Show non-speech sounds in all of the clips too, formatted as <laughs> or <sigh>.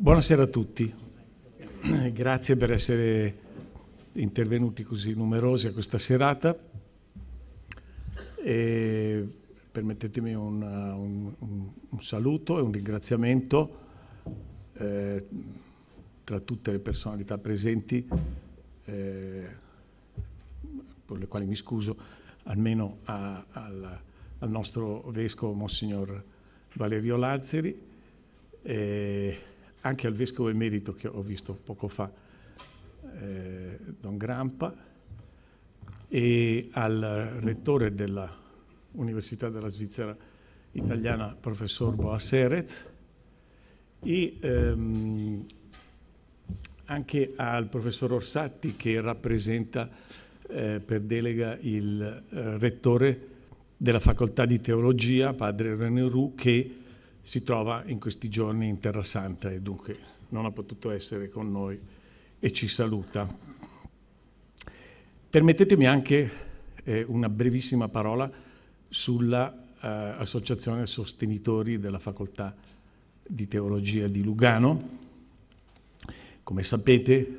Buonasera a tutti, eh, grazie per essere intervenuti così numerosi a questa serata. E permettetemi uh, un, un, un, saluto e un ringraziamento eh, tra tutte le personalità presenti, eh, con le quali mi scuso, almeno a, al, al, nostro vescovo, Monsignor Valerio Lazzeri. Eh, anche al vescovo emerito che ho visto poco fa, eh, Don Grampa, e al rettore dell'Università della Svizzera italiana, professor Boaserez, e ehm, anche al professor Orsatti che rappresenta eh, per delega il eh, rettore della facoltà di teologia, padre René Roux, che si trova in questi giorni in Terra Santa e dunque non ha potuto essere con noi e ci saluta. Permettetemi anche eh, una brevissima parola sull'Associazione eh, Sostenitori della Facoltà di Teologia di Lugano. Come sapete,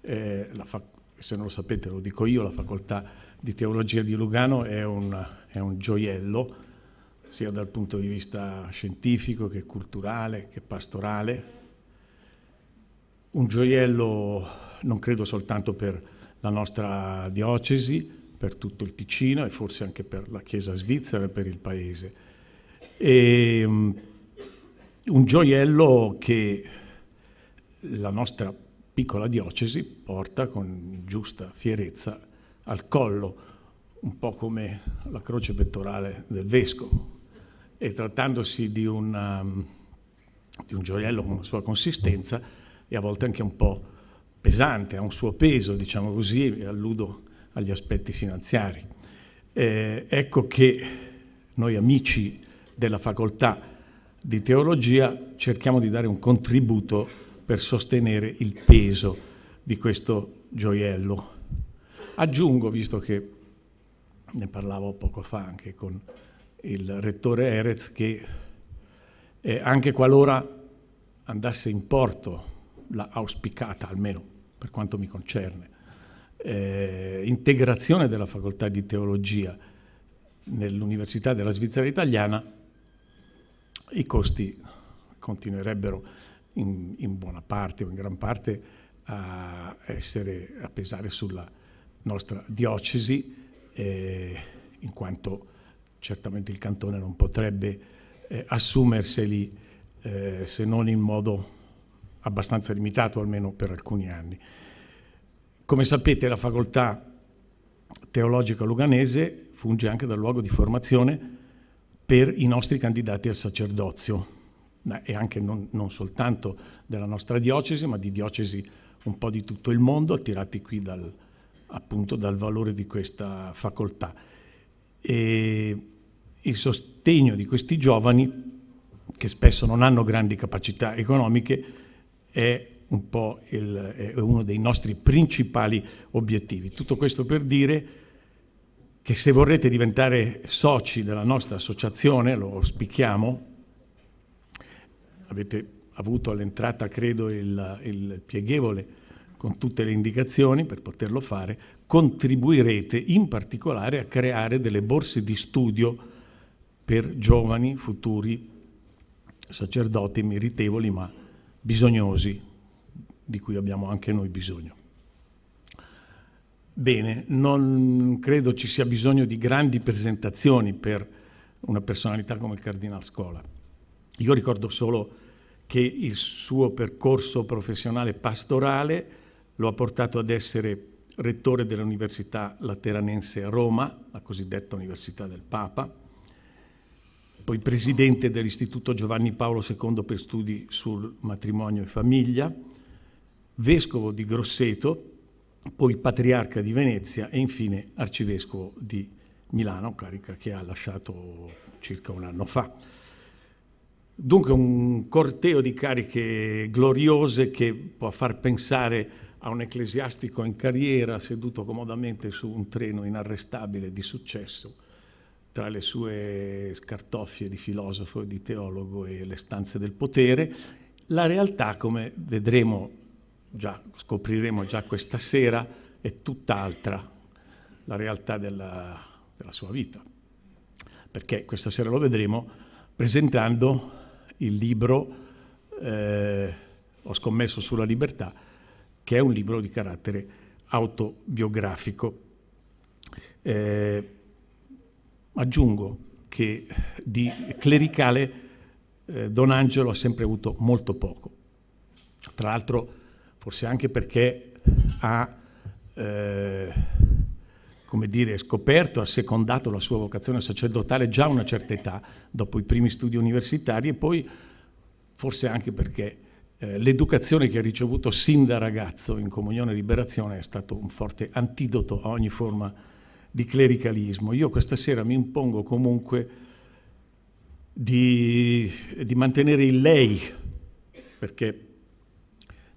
eh, se non lo sapete lo dico io, la Facoltà di Teologia di Lugano è un, è un gioiello sia dal punto di vista scientifico che culturale che pastorale. Un gioiello non credo soltanto per la nostra diocesi, per tutto il Ticino e forse anche per la Chiesa svizzera e per il Paese. E, um, un gioiello che la nostra piccola diocesi porta con giusta fierezza al collo, un po' come la croce pettorale del vescovo, e trattandosi di, una, um, di un gioiello con la sua consistenza e a volte anche un po' pesante, ha un suo peso, diciamo così, e alludo agli aspetti finanziari. Eh, ecco che noi amici della facoltà di teologia cerchiamo di dare un contributo per sostenere il peso di questo gioiello. Aggiungo, visto che ne parlavo poco fa anche con il rettore Erez che eh, anche qualora andasse in porto la auspicata, almeno per quanto mi concerne, eh, integrazione della facoltà di teologia nell'Università della Svizzera italiana, i costi continuerebbero in, in, buona parte o in gran parte a, essere, a pesare sulla nostra diocesi, eh, in quanto certamente il Cantone non potrebbe eh, assumerseli eh, se non in modo abbastanza limitato, almeno per alcuni anni. Come sapete la facoltà teologica luganese funge anche da luogo di formazione per i nostri candidati al sacerdozio e anche non, non soltanto della nostra diocesi, ma di diocesi un po' di tutto il mondo, attirati qui dal, appunto dal valore di questa facoltà e il sostegno di questi giovani, che spesso non hanno grandi capacità economiche, è, un po il, è uno dei nostri principali obiettivi. Tutto questo per dire che se vorrete diventare soci della nostra associazione, lo auspichiamo, avete avuto all'entrata credo il, il pieghevole con tutte le indicazioni per poterlo fare, contribuirete in particolare a creare delle borse di studio per giovani futuri sacerdoti meritevoli ma bisognosi, di cui abbiamo anche noi bisogno. Bene, non credo ci sia bisogno di grandi presentazioni per una personalità come il Cardinal Scola. Io ricordo solo che il suo percorso professionale pastorale lo ha portato ad essere rettore dell'Università Lateranense a Roma, la cosiddetta Università del Papa, poi presidente dell'Istituto Giovanni Paolo II per studi sul matrimonio e famiglia, vescovo di Grosseto, poi patriarca di Venezia e infine arcivescovo di Milano, carica che ha lasciato circa un anno fa. Dunque un corteo di cariche gloriose che può far pensare a un ecclesiastico in carriera seduto comodamente su un treno inarrestabile di successo tra le sue scartoffie di filosofo e di teologo e le stanze del potere, la realtà, come vedremo già, scopriremo già questa sera, è tutt'altra, la realtà della, della sua vita. Perché questa sera lo vedremo presentando il libro eh, Ho scommesso sulla libertà che è un libro di carattere autobiografico. Eh, aggiungo che di clericale eh, Don Angelo ha sempre avuto molto poco, tra l'altro forse anche perché ha eh, come dire, scoperto, ha secondato la sua vocazione sacerdotale già a una certa età, dopo i primi studi universitari e poi forse anche perché eh, l'educazione che ha ricevuto sin da ragazzo in Comunione e Liberazione è stato un forte antidoto a ogni forma di clericalismo. Io questa sera mi impongo comunque di, di mantenere il lei, perché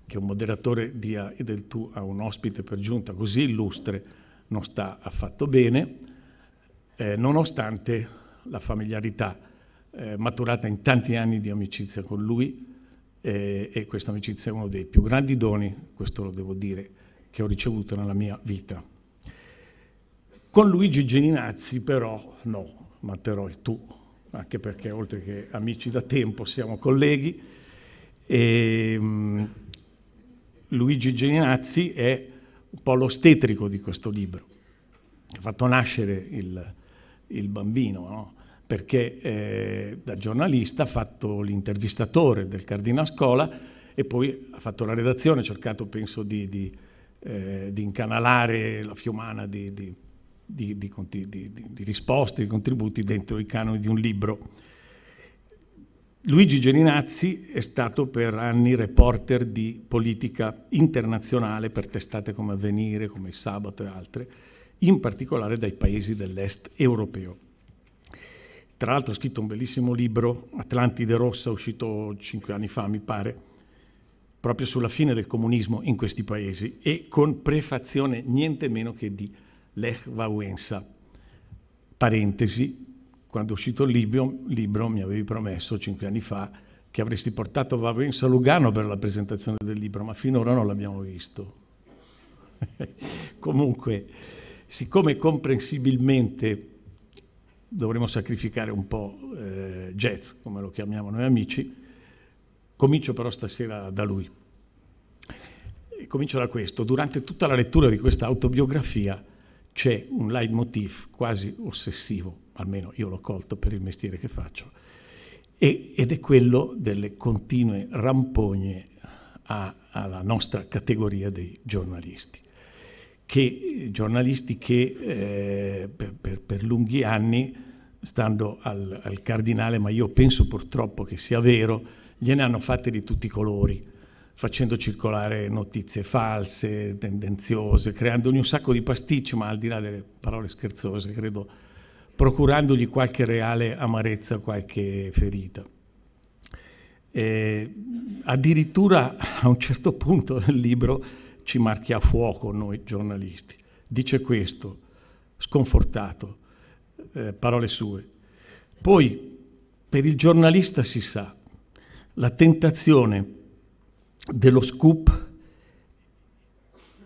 che un moderatore dia del tu a un ospite per giunta così illustre non sta affatto bene, eh, nonostante la familiarità eh, maturata in tanti anni di amicizia con lui, e, e questa amicizia è uno dei più grandi doni, questo lo devo dire, che ho ricevuto nella mia vita. Con Luigi Geninazzi però no, manterrò il tu, anche perché oltre che amici da tempo siamo colleghi. E, um, Luigi Geninazzi è un po' l'ostetrico di questo libro, ha fatto nascere il, il bambino, no? perché eh, da giornalista ha fatto l'intervistatore del Cardinal Scola e poi ha fatto la redazione, ha cercato penso di, di, eh, di, incanalare la fiumana di, di risposte, di contributi dentro i canoni di un libro. Luigi Geninazzi è stato per anni reporter di politica internazionale per testate come Avvenire, come Il Sabato e altre, in particolare dai paesi dell'est europeo. Tra l'altro ha scritto un bellissimo libro, Atlantide Rossa, uscito cinque anni fa, mi pare, proprio sulla fine del comunismo in questi paesi e con prefazione niente meno che di Lech Wałęsa. Parentesi, quando è uscito il libro, libro mi avevi promesso cinque anni fa che avresti portato Wałęsa a Lugano per la presentazione del libro, ma finora non l'abbiamo visto. <laughs> Comunque, siccome comprensibilmente dovremmo sacrificare un po' eh, jazz, come lo chiamiamo noi amici. Comincio però stasera da lui. E comincio da questo. Durante tutta la lettura di questa autobiografia c'è un leitmotiv quasi ossessivo, almeno io l'ho colto per il mestiere che faccio, e, ed è quello delle continue rampogne a, alla nostra categoria dei giornalisti che giornalisti che eh, per, per, per, lunghi anni, stando al, al, cardinale, ma io penso purtroppo che sia vero, gliene hanno fatte di tutti i colori, facendo circolare notizie false, tendenziose, creandogli un sacco di pasticci, ma al di là delle parole scherzose, credo, procurandogli qualche reale amarezza, qualche ferita. E, eh, addirittura a un certo punto del libro ci marchi a fuoco noi giornalisti. Dice questo, sconfortato, eh, parole sue. Poi, per il giornalista si sa, la tentazione dello scoop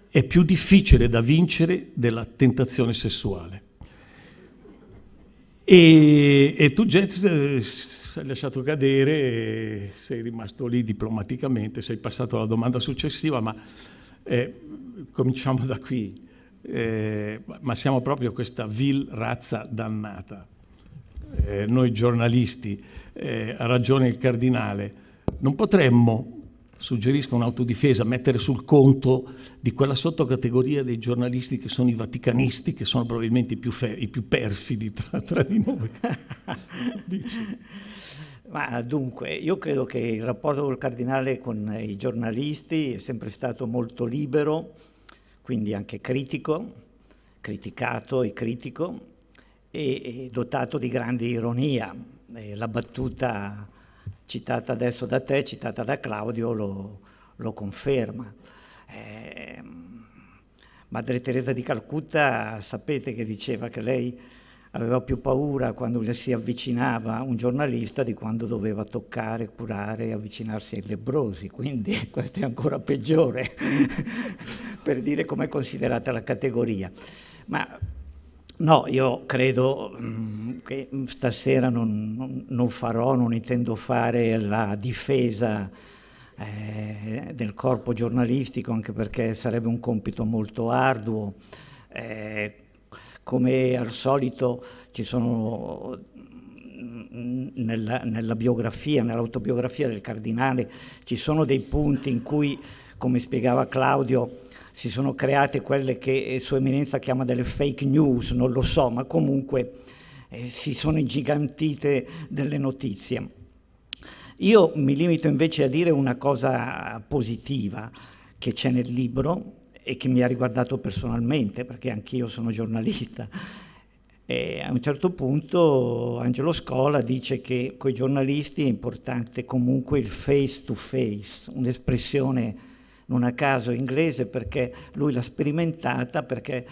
è più difficile da vincere della tentazione sessuale. E, e tu, Jets, sei eh, lasciato cadere, eh, sei rimasto lì diplomaticamente, sei passato alla domanda successiva, ma eh, cominciamo da qui, eh, ma siamo proprio questa vil razza dannata. Eh, noi giornalisti, ha ragione il cardinale, non potremmo, suggerisco un'autodifesa, mettere sul conto di quella sottocategoria dei giornalisti che sono i vaticanisti, che sono probabilmente i più, i più perfidi tra, tra, di noi. <laughs> Ma dunque, io credo che il rapporto col cardinale con i giornalisti è sempre stato molto libero, quindi anche critico, criticato e critico, e, e dotato di grande ironia. E eh, la battuta citata adesso da te, citata da Claudio, lo, lo conferma. Eh, Madre Teresa di Calcutta sapete che diceva che lei aveva più paura quando le si avvicinava un giornalista di quando doveva toccare, curare e avvicinarsi ai lebrosi, quindi <laughs> questo è ancora peggiore <laughs> per dire come è considerata la categoria. Ma no, io credo mm, che stasera non, non, farò, non intendo fare la difesa eh, del corpo giornalistico, anche perché sarebbe un compito molto arduo. Eh, come al solito ci sono mm, nella, nella, biografia, nell'autobiografia del cardinale, ci sono dei punti in cui, come spiegava Claudio, si sono create quelle che eh, Sua Eminenza chiama delle fake news, non lo so, ma comunque eh, si sono ingigantite delle notizie. Io mi limito invece a dire una cosa positiva che c'è nel libro, e che mi ha riguardato personalmente, perché anch'io sono giornalista. E a un certo punto Angelo Scola dice che con i giornalisti è importante comunque il face to face, un'espressione non a caso inglese perché lui l'ha sperimentata perché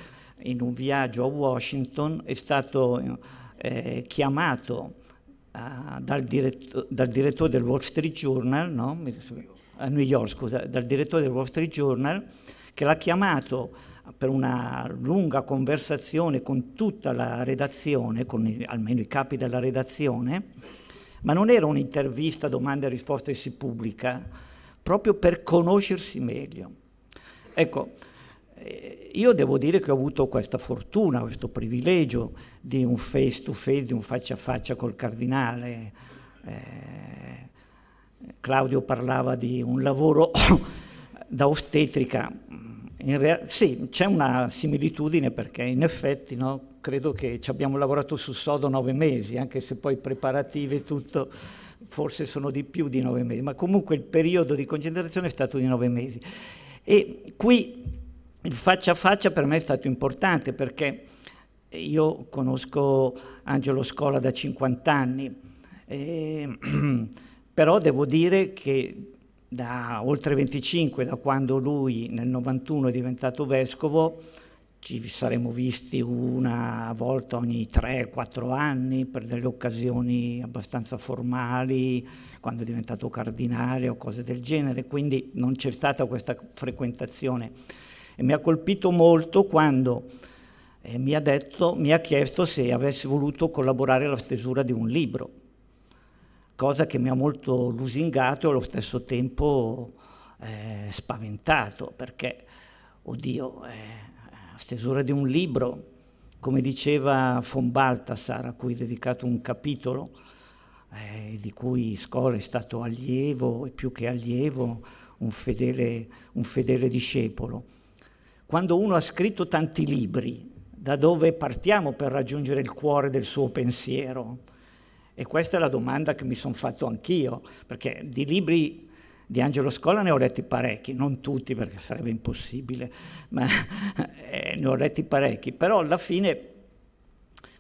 in un viaggio a Washington è stato eh, chiamato eh, dal, diretto, dal, direttore del Wall Street Journal, no? a New York scusa, dal direttore del Wall Street Journal che l'ha chiamato per una lunga conversazione con tutta la redazione, con i, almeno i capi della redazione, ma non era un'intervista domande e risposte che si pubblica, proprio per conoscersi meglio. Ecco, eh, io devo dire che ho avuto questa fortuna, questo privilegio di un face to face, di un faccia a faccia col cardinale. Eh, Claudio parlava di un lavoro da ostetrica, In rea- sì, c'è una similitudine perché in effetti no, credo che ci abbiamo lavorato su sodo nove mesi, anche se poi preparative e tutto forse sono di più di nove mesi, ma comunque il periodo di concentrazione è stato di nove mesi. E qui il faccia a faccia per me è stato importante perché io conosco Angelo Scola da 50 anni, eh, <clears throat> però devo dire che da oltre 25, da quando lui nel 91 è diventato vescovo, ci saremmo visti una volta ogni 3-4 anni per delle occasioni abbastanza formali, quando è diventato cardinale o cose del genere, quindi non c'è stata questa frequentazione. E mi ha colpito molto quando eh, mi, ha detto, mi ha chiesto se avessi voluto collaborare alla stesura di un libro cosa che mi ha molto lusingato e allo stesso tempo eh, spaventato, perché, oddio, eh, stesura di un libro, come diceva von Baltasar, a cui è dedicato un capitolo, eh, di cui Scola è stato allievo e più che allievo, un fedele, un fedele discepolo. Quando uno ha scritto tanti libri, da dove partiamo per raggiungere il cuore del suo pensiero? E questa è la domanda che mi sono fatto anch'io, perché di libri di Angelo Scola ne ho letti parecchi, non tutti perché sarebbe impossibile, <laughs> ma eh, ne ho letti parecchi, però alla fine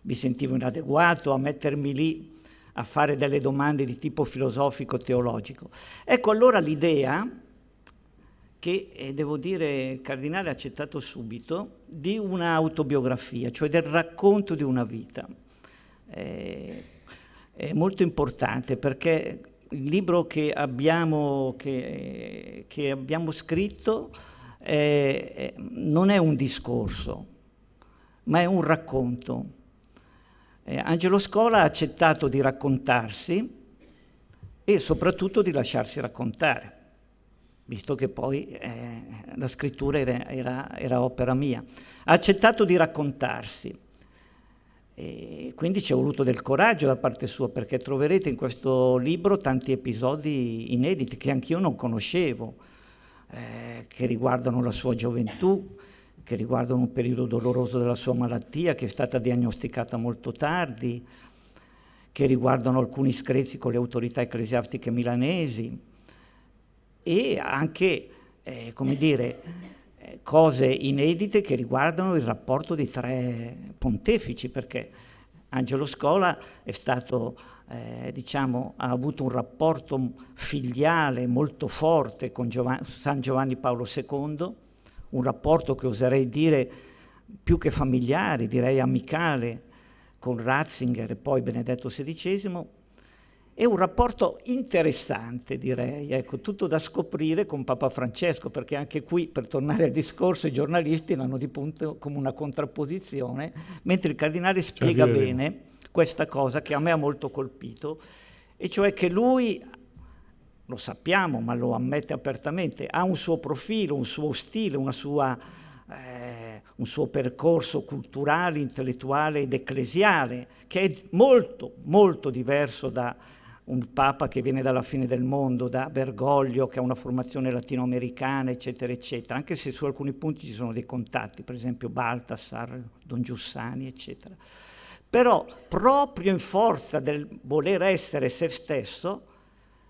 mi sentivo inadeguato a mettermi lì a fare delle domande di tipo filosofico-teologico. Ecco allora l'idea che, eh, devo dire, il cardinale ha accettato subito, di un'autobiografia, cioè del racconto di una vita. Eh, è molto importante perché il libro che abbiamo, che, che abbiamo scritto è, non è un discorso, ma è un racconto. Eh, Angelo Scola ha accettato di raccontarsi e soprattutto di lasciarsi raccontare, visto che poi eh, la scrittura era, era, era opera mia. Ha accettato di raccontarsi. E quindi ci è voluto del coraggio da parte sua perché troverete in questo libro tanti episodi inediti che anch'io non conoscevo, eh, che riguardano la sua gioventù, che riguardano un periodo doloroso della sua malattia che è stata diagnosticata molto tardi, che riguardano alcuni screzi con le autorità ecclesiastiche milanesi e anche, eh, come dire, cose inedite che riguardano il rapporto di tre pontefici, perché Angelo Scola è stato, eh, diciamo, ha avuto un rapporto filiale molto forte con Giovanni, San Giovanni Paolo II, un rapporto che oserei dire più che familiare, direi amicale, con Ratzinger e poi Benedetto XVI, è un rapporto interessante, direi, ecco, tutto da scoprire con Papa Francesco, perché anche qui, per tornare al discorso, i giornalisti l'hanno di punto come una contrapposizione, mentre il Cardinale cioè, spiega bene questa cosa che a me ha molto colpito, e cioè che lui, lo sappiamo, ma lo ammette apertamente, ha un suo profilo, un suo stile, una sua eh, un suo percorso culturale, intellettuale ed ecclesiale, che è molto, molto diverso da un papa che viene dalla fine del mondo, da Bergoglio che ha una formazione latinoamericana, eccetera, eccetera, anche se su alcuni punti ci sono dei contatti, per esempio Baltasar, Don Giussani, eccetera. Però proprio in forza del voler essere se stesso,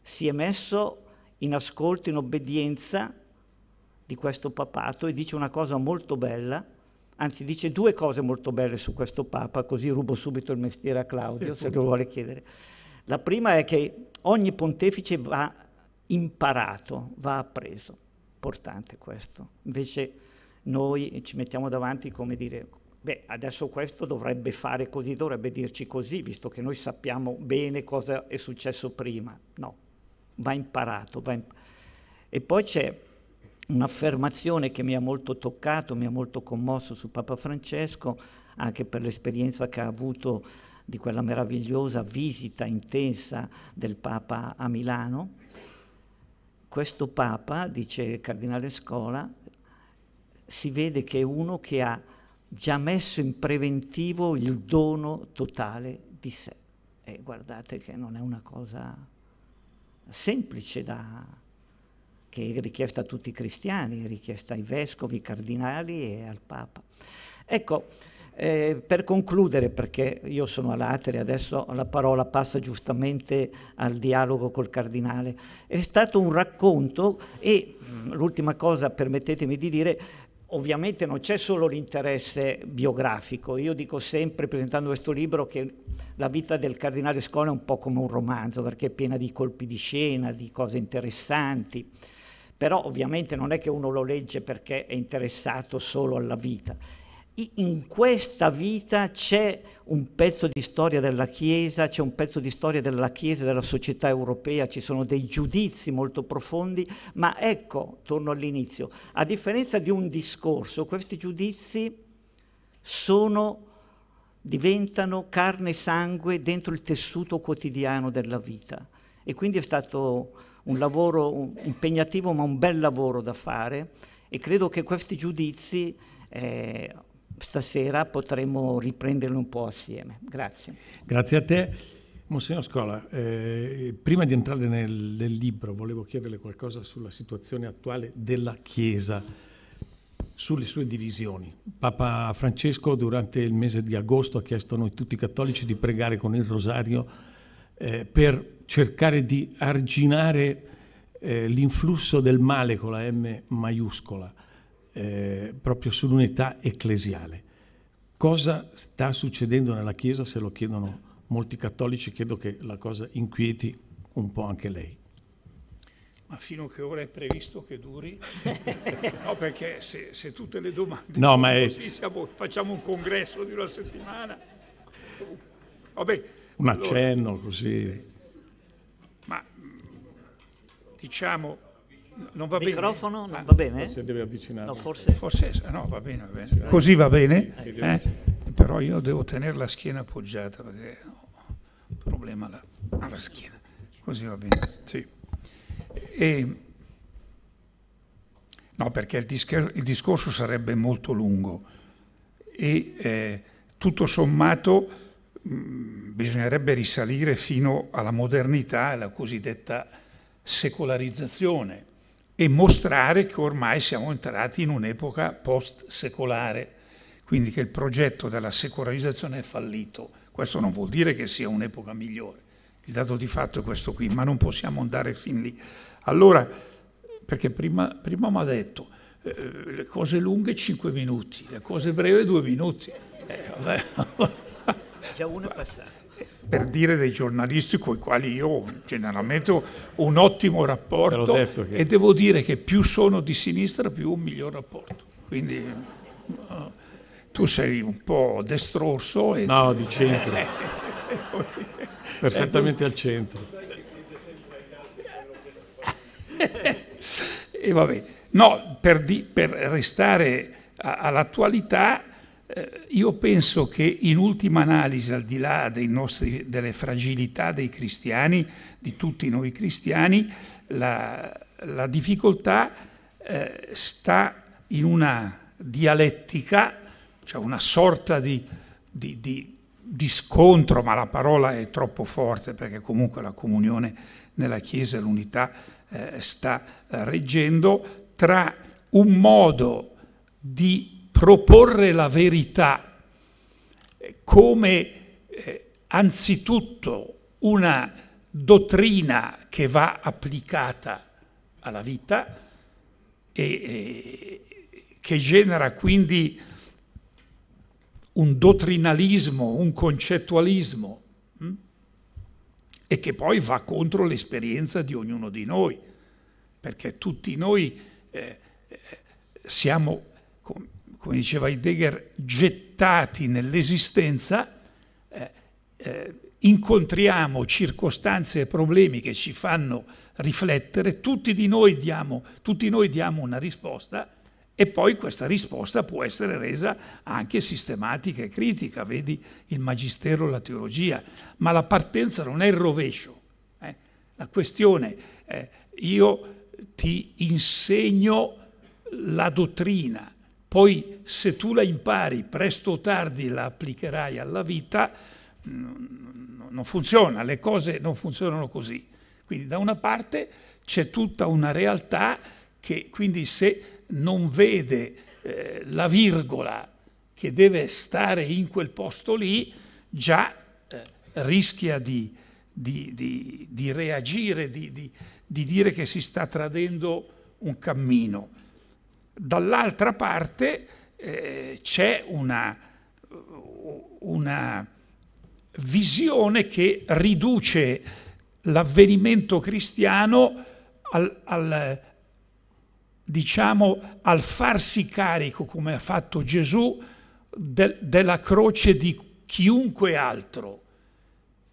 si è messo in ascolto, in obbedienza di questo papato e dice una cosa molto bella, anzi dice due cose molto belle su questo papa, così rubo subito il mestiere a Claudio sì, se lo vuole chiedere. La prima è che ogni pontefice va imparato, va appreso. Importante questo. Invece noi ci mettiamo davanti come dire, beh, adesso questo dovrebbe fare così, dovrebbe dirci così, visto che noi sappiamo bene cosa è successo prima. No, va imparato. Va imp- e poi c'è un'affermazione che mi ha molto toccato, mi ha molto commosso su Papa Francesco, anche per l'esperienza che ha avuto di quella meravigliosa visita intensa del Papa a Milano, questo Papa, dice il Cardinale Scola, si vede che è uno che ha già messo in preventivo il dono totale di sé. E guardate che non è una cosa semplice da, che è richiesta a tutti i cristiani, è richiesta ai vescovi, ai cardinali e al Papa. Ecco, eh, per concludere, perché io sono a Latere, adesso la parola passa giustamente al dialogo col cardinale, è stato un racconto e mm, l'ultima cosa, permettetemi di dire, ovviamente non c'è solo l'interesse biografico, io dico sempre presentando questo libro che la vita del cardinale Scola è un po' come un romanzo perché è piena di colpi di scena, di cose interessanti, però ovviamente non è che uno lo legge perché è interessato solo alla vita in questa vita c'è un pezzo di storia della Chiesa, c'è un pezzo di storia della Chiesa e della società europea, ci sono dei giudizi molto profondi, ma ecco, torno all'inizio, a differenza di un discorso, questi giudizi sono, diventano carne e sangue dentro il tessuto quotidiano della vita. E quindi è stato un lavoro impegnativo, ma un bel lavoro da fare e credo che questi giudizi... Eh, stasera potremo riprenderlo un po' assieme. Grazie. Grazie a te. Monsignor Scola, eh, prima di entrare nel, nel, libro volevo chiederle qualcosa sulla situazione attuale della Chiesa, sulle sue divisioni. Papa Francesco durante il mese di agosto ha chiesto a noi tutti i cattolici di pregare con il rosario eh, per cercare di arginare eh, l'influsso del male con la M maiuscola eh, proprio sull'unità ecclesiale. Cosa sta succedendo nella Chiesa se lo chiedono molti cattolici? Credo che la cosa inquieti un po' anche lei. Ma fino a che ora è previsto che duri? <laughs> no, perché se, se tutte le domande no, ma è... siamo, facciamo un congresso di una settimana. Vabbè, un allora, accenno così. Ma diciamo non va bene. Microfono non ah, va bene? Forse deve avvicinare. No, forse... forse no, va bene, va bene. Così va bene, sì, eh? sì, però io devo tenere la schiena appoggiata perché ho un problema alla, alla schiena. Così va bene, sì. E, no, perché il, discor- il, discorso sarebbe molto lungo e eh, tutto sommato mh, mm, bisognerebbe risalire fino alla modernità e alla cosiddetta secolarizzazione e mostrare che ormai siamo entrati in un'epoca post-secolare, quindi che il progetto della secolarizzazione è fallito. Questo non vuol dire che sia un'epoca migliore, il dato di fatto è questo qui, ma non possiamo andare fin lì. Allora, perché prima, prima mi ha detto, eh, le cose lunghe 5 minuti, le cose brevi 2 minuti. Eh, Già uno è passato per dire dei giornalisti con i quali io ho generalmente ho un ottimo rapporto che... e devo dire che più sono di sinistra più ho un miglior rapporto. Quindi uh, tu sei un po' destrorso. E... No, di centro. <laughs> Perfettamente al centro. e vabbè, no, per, di, per restare a, all'attualità eh, io penso che in ultima analisi, al di là nostri, delle fragilità dei cristiani, di tutti noi cristiani, la, la difficoltà eh, sta in una dialettica, cioè una sorta di, di, di, di, scontro, ma la parola è troppo forte perché comunque la comunione nella Chiesa e l'unità eh, sta reggendo, tra un modo di proporre la verità come eh, anzitutto una dottrina che va applicata alla vita e, e eh, che genera quindi un dottrinalismo, un concettualismo mh? Hm? e che poi va contro l'esperienza di ognuno di noi, perché tutti noi eh, eh siamo come diceva Heidegger, gettati nell'esistenza, eh, eh, incontriamo circostanze e problemi che ci fanno riflettere, tutti, di noi diamo, tutti noi diamo una risposta e poi questa risposta può essere resa anche sistematica e critica, vedi il magistero, la teologia, ma la partenza non è il rovescio. Eh? La questione è eh, io ti insegno la dottrina, poi se tu la impari, presto o tardi la applicherai alla vita, mm, non funziona, le cose non funzionano così. Quindi da una parte c'è tutta una realtà che quindi se non vede eh, la virgola che deve stare in quel posto lì, già eh, rischia di, di, di, di reagire, di dire che si sta tradendo un cammino dall'altra parte eh, c'è una, una visione che riduce l'avvenimento cristiano al, al, diciamo, al farsi carico, come ha fatto Gesù, de, della croce di chiunque altro.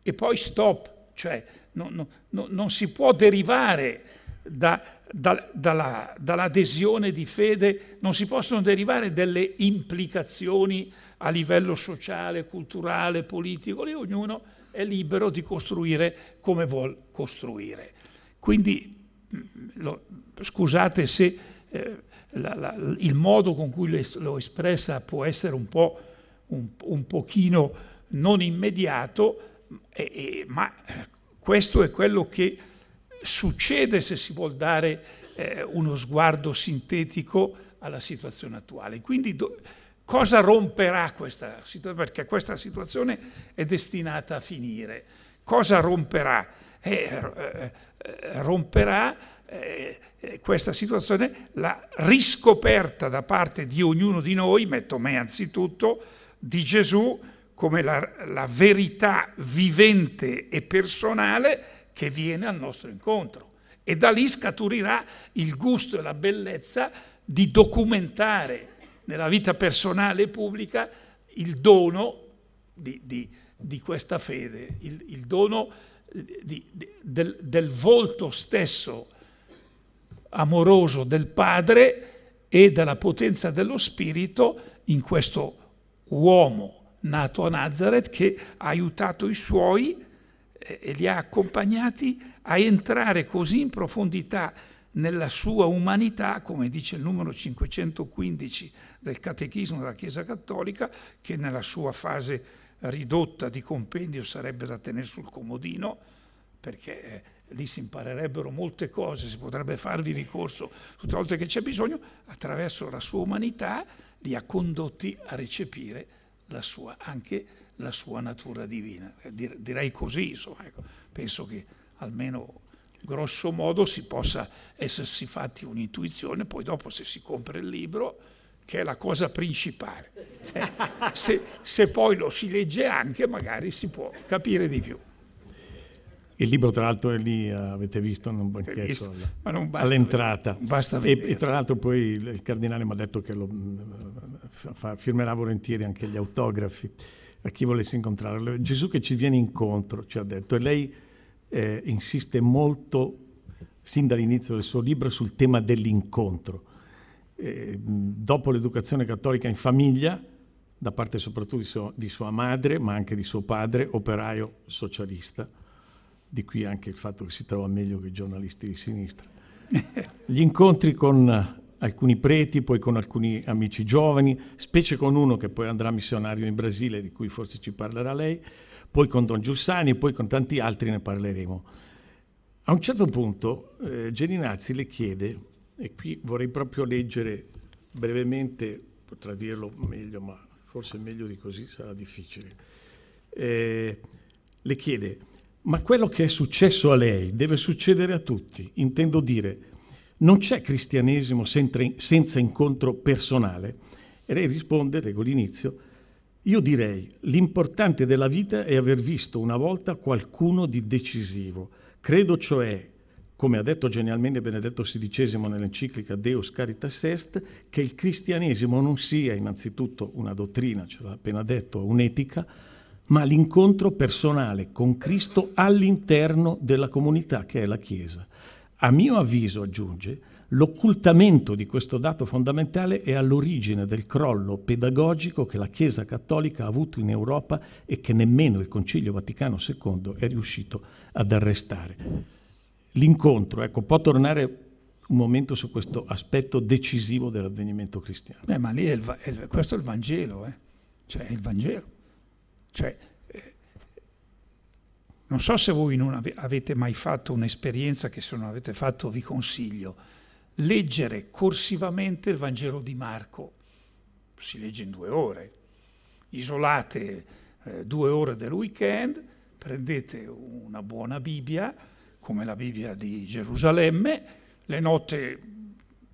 E poi stop, cioè no, no, no, non si può derivare da, da, dalla, dall'adesione di fede non si possono derivare delle implicazioni a livello sociale, culturale, politico, lì ognuno è libero di costruire come vuol costruire. Quindi mm, lo, scusate se eh, la, la, il modo con cui l'ho, espressa può essere un po' un, un pochino non immediato, eh, eh, ma questo è quello che succede se si vuol dare eh, uno sguardo sintetico alla situazione attuale. Quindi do, cosa romperà questa situazione? Perché questa situazione è destinata a finire. Cosa romperà? Eh, eh, eh romperà eh, questa situazione la riscoperta da parte di ognuno di noi, metto me anzitutto, di Gesù come la, la verità vivente e personale che viene al nostro incontro. E da lì scaturirà il gusto e la bellezza di documentare nella vita personale e pubblica il dono di, di, di questa fede, il, il dono eh, di, del, del volto stesso amoroso del Padre e della potenza dello Spirito in questo uomo nato a Nazareth che ha aiutato i suoi e li ha accompagnati a entrare così in profondità nella sua umanità, come dice il numero 515 del Catechismo della Chiesa Cattolica, che nella sua fase ridotta di compendio sarebbe da tenere sul comodino, perché eh, lì si imparerebbero molte cose, si potrebbe farvi ricorso tutte le volte che c'è bisogno, attraverso la sua umanità li ha condotti a recepire la sua anche la sua natura divina. Eh, direi così, insomma, ecco. penso che almeno grosso modo si possa essersi fatti un'intuizione, poi dopo se si compra il libro, che è la cosa principale, eh, se, se poi lo si legge anche magari si può capire di più. Il libro tra l'altro è lì, eh, avete visto, in un banchetto visto, alla, basta, all'entrata. Basta e, e, tra l'altro poi il, il cardinale mi ha detto che lo, mm, fa, firmerà volentieri anche gli autografi a chi volesse incontrarlo. Gesù che ci viene incontro, ci ha detto, e lei eh, insiste molto, sin dall'inizio del suo libro, sul tema dell'incontro. Eh, dopo l'educazione cattolica in famiglia, da parte soprattutto di, so, di, sua madre, ma anche di suo padre, operaio socialista, di qui anche il fatto che si trova meglio che i giornalisti di sinistra. <laughs> Gli incontri con alcuni preti, poi con alcuni amici giovani, specie con uno che poi andrà missionario in Brasile, di cui forse ci parlerà lei, poi con Don Giussani, poi con tanti altri ne parleremo. A un certo punto eh, Geninazzi le chiede, e qui vorrei proprio leggere brevemente, potrà dirlo meglio, ma forse meglio di così sarà difficile, eh, le chiede, ma quello che è successo a lei deve succedere a tutti, intendo dire, non c'è cristianesimo senza incontro personale. E lei risponde, leggo l'inizio, io direi l'importante della vita è aver visto una volta qualcuno di decisivo. Credo cioè, come ha detto genialmente Benedetto XVI nell'enciclica Deus Caritas Est, che il cristianesimo non sia innanzitutto una dottrina, ce l'ha appena detto, un'etica, ma l'incontro personale con Cristo all'interno della comunità che è la Chiesa. A mio avviso, aggiunge, l'occultamento di questo dato fondamentale è all'origine del crollo pedagogico che la Chiesa cattolica ha avuto in Europa e che nemmeno il Concilio Vaticano II è riuscito ad arrestare. L'incontro, ecco, può tornare un momento su questo aspetto decisivo dell'avvenimento cristiano. Beh, ma lì è il, è il, questo è il Vangelo, eh? cioè è il Vangelo. Cioè, non so se voi non avete mai fatto un'esperienza che se non avete fatto vi consiglio. Leggere corsivamente il Vangelo di Marco. Si legge in due ore. Isolate eh, due ore del weekend, prendete una buona Bibbia, come la Bibbia di Gerusalemme, le note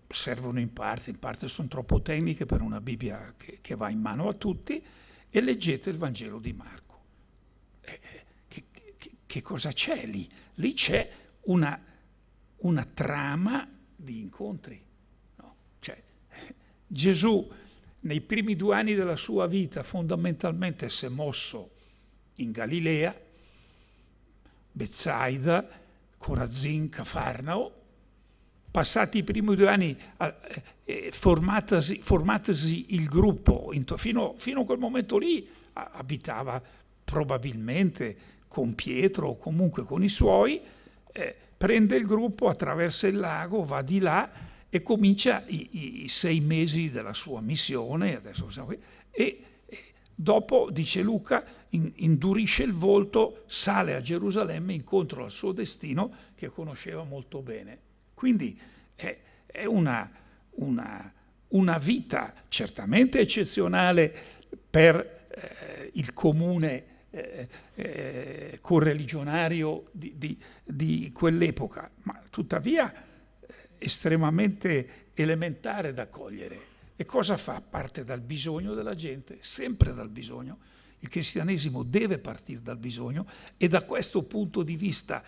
servono in parte, in parte sono troppo tecniche per una Bibbia che, che va in mano a tutti, e leggete il Vangelo di Marco. Eh, eh che cosa c'è lì? Lì c'è una, una trama di incontri. No? Cioè, Gesù nei primi due anni della sua vita fondamentalmente si è mosso in Galilea, Bezzaida, Corazin, Cafarnao, passati i primi due anni eh, eh formatasi, il gruppo, fino, fino, a quel momento lì abitava probabilmente con Pietro o comunque con i suoi, eh, prende il gruppo, attraversa il lago, va di là e comincia i, i sei mesi della sua missione, adesso siamo qui, e, e dopo, dice Luca, in, indurisce il volto, sale a Gerusalemme incontro al suo destino che conosceva molto bene. Quindi è, è una, una, una, vita certamente eccezionale per eh, il comune eh, eh, correligionario di, di, di quell'epoca, ma tuttavia eh, estremamente elementare da cogliere. E cosa fa? Parte dal bisogno della gente, sempre dal bisogno. Il cristianesimo deve partire dal bisogno e da questo punto di vista,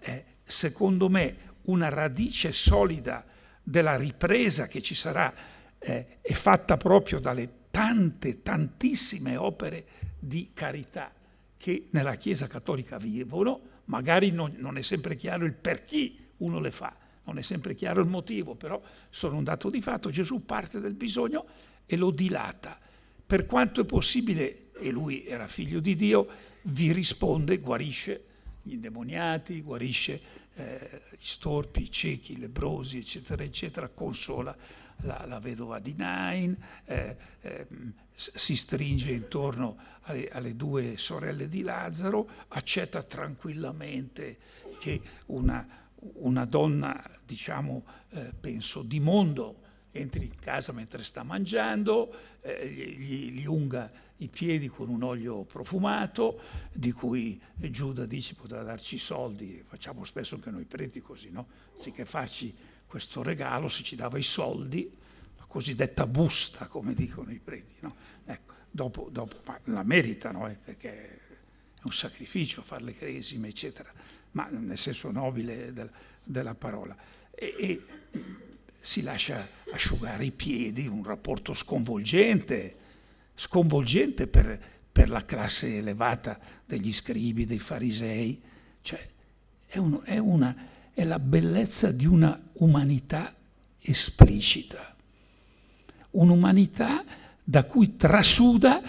eh, secondo me, una radice solida della ripresa che ci sarà eh, è fatta proprio dalle tante, tantissime opere di carità che nella Chiesa cattolica vivono, magari non, non, è sempre chiaro il per chi uno le fa, non è sempre chiaro il motivo, però sono un dato di fatto, Gesù parte del bisogno e lo dilata. Per quanto è possibile, e lui era figlio di Dio, vi risponde, guarisce gli indemoniati, guarisce eh, gli storpi, i ciechi, i lebrosi, eccetera, eccetera, consola la, la vedova di Nain, eh, eh, si stringe intorno alle, alle, due sorelle di Lazzaro, accetta tranquillamente che una, una donna, diciamo, eh, penso, di mondo entri in casa mentre sta mangiando, eh, gli, gli unga i piedi con un olio profumato, di cui Giuda dice potrà darci soldi, facciamo spesso anche noi preti così, no? Anziché farci questo regalo se ci dava i soldi, la cosiddetta busta, come dicono i preti. No? Ecco, dopo, dopo, la meritano, eh, perché è un sacrificio fare le cresime, eccetera, ma nel senso nobile del, della parola. E, e, si lascia asciugare i piedi, un rapporto sconvolgente, sconvolgente per, per la classe elevata degli scribi, dei farisei. Cioè, è, un, è una è la bellezza di una umanità esplicita, un'umanità da cui trasuda,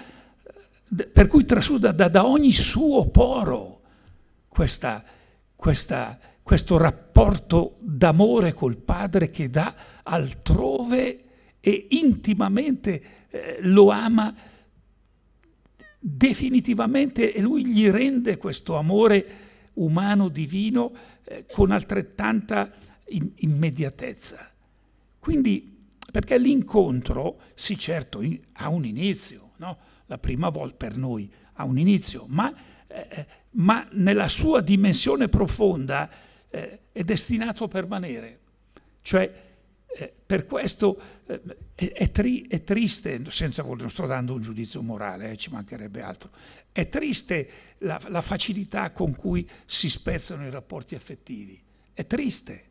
per cui trasuda da, da ogni suo poro questa, questa, questo rapporto d'amore col padre che dà altrove e intimamente eh, lo ama definitivamente e lui gli rende questo amore umano divino eh, con altrettanta in- immediatezza. Quindi, perché l'incontro, sì certo, in- ha un inizio, no? la prima volta per noi ha un inizio, ma, eh, eh, ma nella sua dimensione profonda eh, è destinato a permanere. Cioè, eh, per questo eh, è, tri- è, triste, senza voler, non sto dando un giudizio morale, eh, ci mancherebbe altro, è triste la, la, facilità con cui si spezzano i rapporti affettivi, è triste,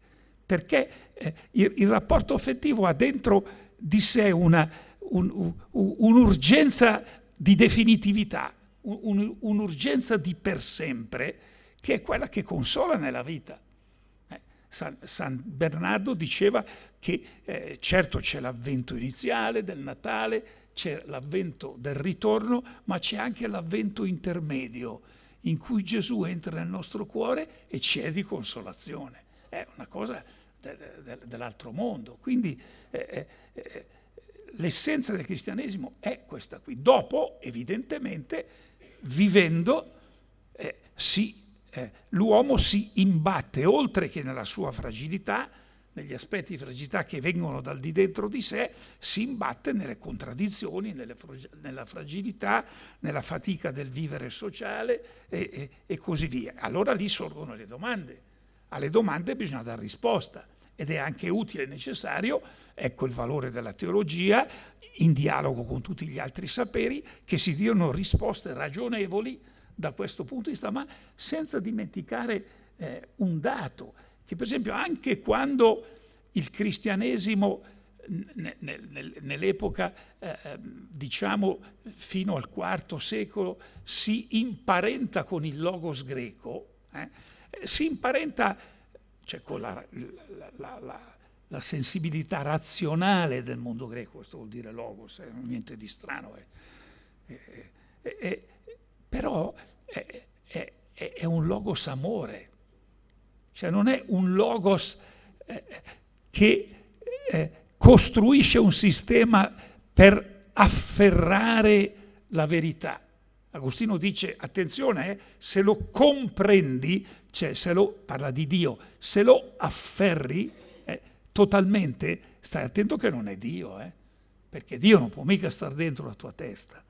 perché eh, il, il, rapporto affettivo ha dentro di sé una, un, un, un'urgenza di definitività, un, un'urgenza di per sempre, che è quella che consola nella vita. San, San Bernardo diceva che eh, certo c'è l'avvento iniziale del Natale, c'è l'avvento del ritorno, ma c'è anche l'avvento intermedio in cui Gesù entra nel nostro cuore e ci è di consolazione. È una cosa de, de, dell'altro mondo. Quindi eh, eh, eh, l'essenza del cristianesimo è questa qui. Dopo, evidentemente, vivendo, eh, si eh, l'uomo si imbatte oltre che nella sua fragilità, negli aspetti di fragilità che vengono dal di dentro di sé, si imbatte nelle contraddizioni, nelle, nella fragilità, nella fatica del vivere sociale e, e, e, così via. Allora lì sorgono le domande. Alle domande bisogna dare risposta ed è anche utile e necessario, ecco il valore della teologia, in dialogo con tutti gli altri saperi, che si diano risposte ragionevoli da questo punto di vista, ma senza dimenticare eh, un dato, che per esempio anche quando il cristianesimo nell'epoca, eh, ehm, diciamo, fino al IV secolo, si imparenta con il logos greco, eh? si imparenta cioè, con la, la, la, la, sensibilità razionale del mondo greco, questo vuol dire logos, eh? niente di strano. Eh. eh, eh, eh però è, è, è un logos amore, cioè non è un logos eh, che eh, costruisce un sistema per afferrare la verità. Agostino dice, attenzione, eh, se lo comprendi, cioè se lo, parla di Dio, se lo afferri eh, totalmente, stai attento che non è Dio, eh, perché Dio non può mica stare dentro la tua testa.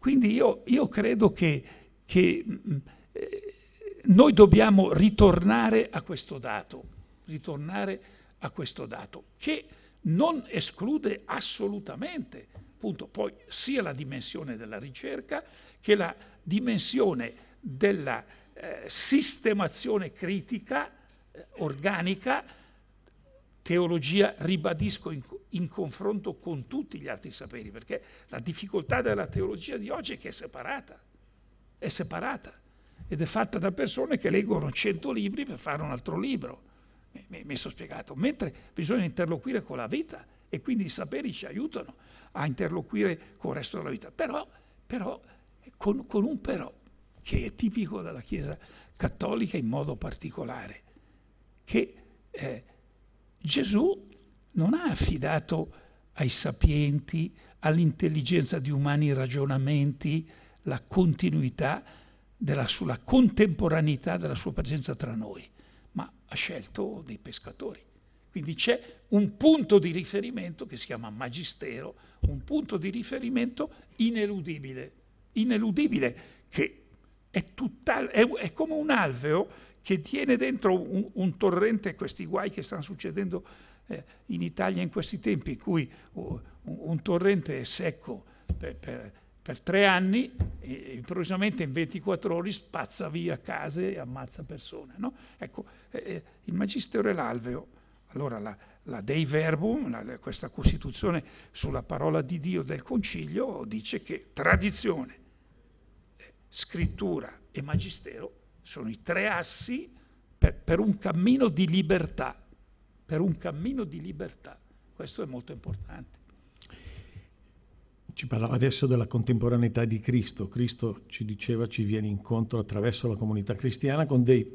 Quindi io, io credo che, che mm, mm, eh, noi dobbiamo ritornare a questo dato, ritornare a questo dato, che non esclude assolutamente appunto, poi sia la dimensione della ricerca che la dimensione della eh, sistemazione critica, eh, organica, teologia, ribadisco in, in confronto con tutti gli altri saperi, perché la difficoltà della teologia di oggi è che è separata, è separata ed è fatta da persone che leggono 100 libri per fare un altro libro, mi, mi sono spiegato, mentre bisogna interloquire con la vita e quindi i saperi ci aiutano a interloquire con il resto della vita, però, però con, con un però che è tipico della Chiesa cattolica in modo particolare, che eh, Gesù non ha affidato ai sapienti, all'intelligenza di umani ragionamenti, la continuità della, sulla contemporaneità della sua presenza tra noi, ma ha scelto dei pescatori. Quindi c'è un punto di riferimento che si chiama magistero, un punto di riferimento ineludibile, ineludibile che è, è, è come un alveo che tiene dentro un, un torrente questi guai che stanno succedendo eh, in Italia in questi tempi in cui uh, un torrente è secco per, per, per tre anni, improvvisamente in 24 ore spazza via case e ammazza persone. No? Ecco, eh, eh il Magistero e l'Alveo, allora la, la Dei Verbum, la, questa Costituzione sulla parola di Dio del Concilio, dice che tradizione, eh, scrittura e magistero sono i tre assi per, per un cammino di libertà per un cammino di libertà. Questo è molto importante. Ci parlava adesso della contemporaneità di Cristo. Cristo ci diceva ci viene incontro attraverso la comunità cristiana con dei,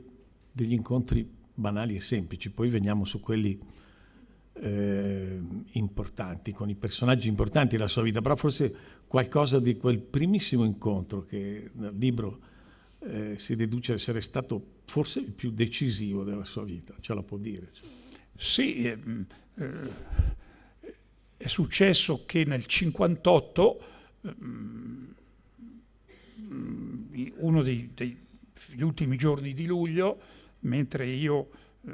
degli incontri banali e semplici. Poi veniamo su quelli eh, importanti, con i personaggi importanti della sua vita, però forse qualcosa di quel primissimo incontro che nel libro eh, si deduce essere stato forse il più decisivo della sua vita, ce la può dire. Sì, eh, mm, eh, è successo che nel 58 eh, mm, uno dei, degli ultimi giorni di luglio, mentre io eh,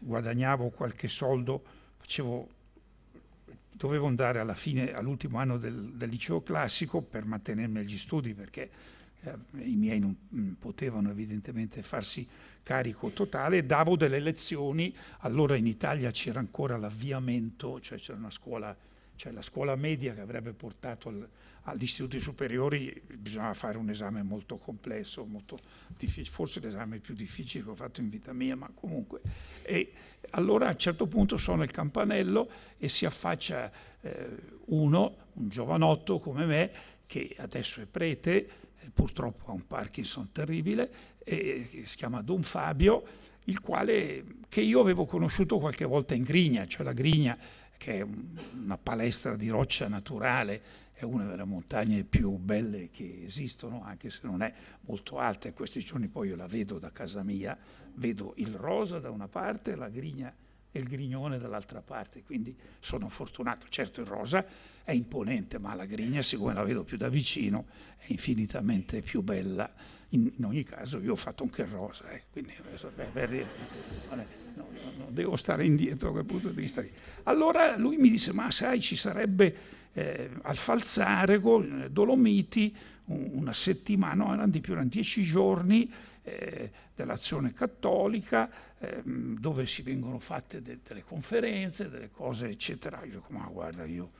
guadagnavo qualche soldo, facevo dovevo andare alla fine, all'ultimo anno del, del, liceo classico per mantenermi agli studi perché eh, i miei non mm, potevano evidentemente farsi carico totale, davo delle lezioni, allora in Italia c'era ancora l'avviamento, cioè c'era una scuola, cioè la scuola media che avrebbe portato al, agli istituti superiori, bisognava fare un esame molto complesso, molto forse l'esame più difficile che ho fatto in vita mia, ma comunque. E allora a un certo punto suona il campanello e si affaccia eh, uno, un giovanotto come me, che adesso è prete, purtroppo ha un Parkinson terribile, eh, si chiama Don Fabio, il quale, che io avevo conosciuto qualche volta in Grigna, cioè la Grigna che è una palestra di roccia naturale, è una delle montagne più belle che esistono, anche se non è molto alta. E questi giorni poi io la vedo da casa mia, vedo il rosa da una parte, la grigna e il Grignone dall'altra parte, quindi sono fortunato. Certo il rosa è imponente, ma la grigna, siccome la vedo più da vicino, è infinitamente più bella. In, in ogni caso io ho fatto anche il rosa, eh, quindi beh, per dire, non, è, no, no, no, devo stare indietro da quel punto di vista lì. Allora lui mi disse, ma sai, ci sarebbe eh, al Falzarego, eh, Dolomiti, una settimana, no, erano di più, erano dieci giorni, eh, dell'azione cattolica, ehm, dove si vengono fatte de delle conferenze, delle cose, eccetera. Io dico, ma guarda, io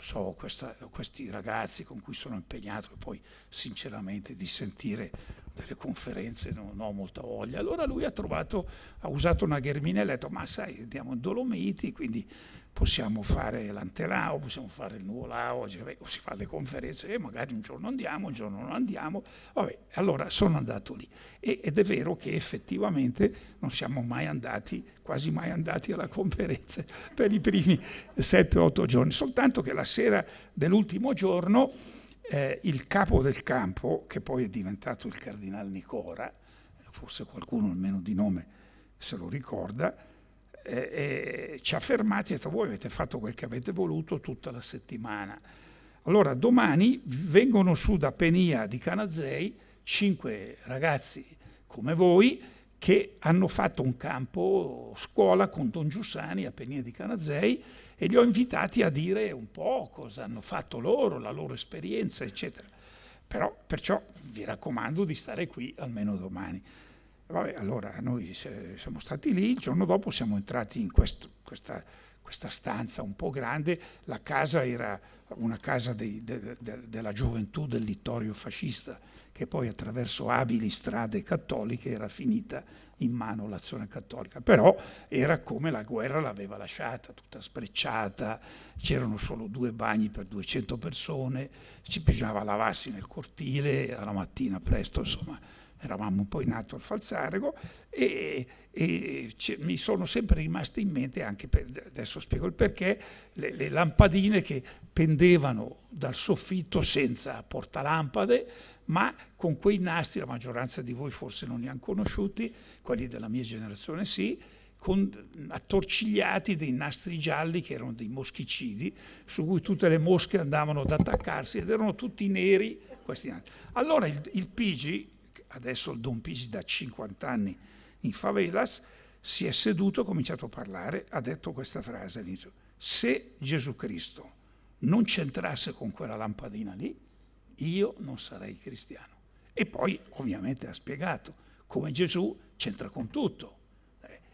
so questa, questi ragazzi con cui sono impegnato e poi sinceramente di sentire delle conferenze non, ho molta voglia. Allora lui ha, trovato, ha usato una germina e ha detto ma sai andiamo in Dolomiti, quindi possiamo fare l'antelao, possiamo fare il nuvolao, cioè, si fa le conferenze e eh, magari un giorno andiamo, un giorno non andiamo. Vabbè, allora sono andato lì. E, ed è vero che effettivamente non siamo mai andati, quasi mai andati alla conferenza <laughs> per i primi 7-8 giorni, soltanto che la sera dell'ultimo giorno eh, il capo del campo, che poi è diventato il cardinale Nicora, forse qualcuno almeno di nome se lo ricorda, eh, ci ha fermati e ha detto voi avete fatto quel che avete voluto tutta la settimana. Allora domani vengono su da Penia di Canazei cinque ragazzi come voi che hanno fatto un campo scuola con Don Giussani a Penia di Canazei e li ho invitati a dire un po' cosa hanno fatto loro, la loro esperienza, eccetera. Però, perciò vi raccomando di stare qui almeno domani. Vabbè, allora noi siamo stati lì, il giorno dopo siamo entrati in questo, questa, questa, stanza un po' grande, la casa era una casa dei, de, de, della gioventù del Littorio fascista, che poi attraverso abili strade cattoliche era finita in mano l'azione cattolica, però era come la guerra l'aveva lasciata, tutta sprecciata, c'erano solo due bagni per 200 persone, ci bisognava lavarsi nel cortile alla mattina presto, insomma eravamo poi nato al Falzarego e, e mi sono sempre rimaste in mente anche per, adesso spiego il perché, le, le lampadine che pendevano dal soffitto senza portalampade, ma con quei nastri, la maggioranza di voi forse non li hanno conosciuti, quelli della mia generazione sì, con, attorcigliati dei nastri gialli che erano dei moschicidi su cui tutte le mosche andavano ad attaccarsi ed erano tutti neri. Allora il, il Pigi adesso il Don Pisi da 50 anni in favelas, si è seduto, ha cominciato a parlare, ha detto questa frase all'inizio. Se Gesù Cristo non c'entrasse con quella lampadina lì, io non sarei cristiano. E poi ovviamente ha spiegato come Gesù c'entra con tutto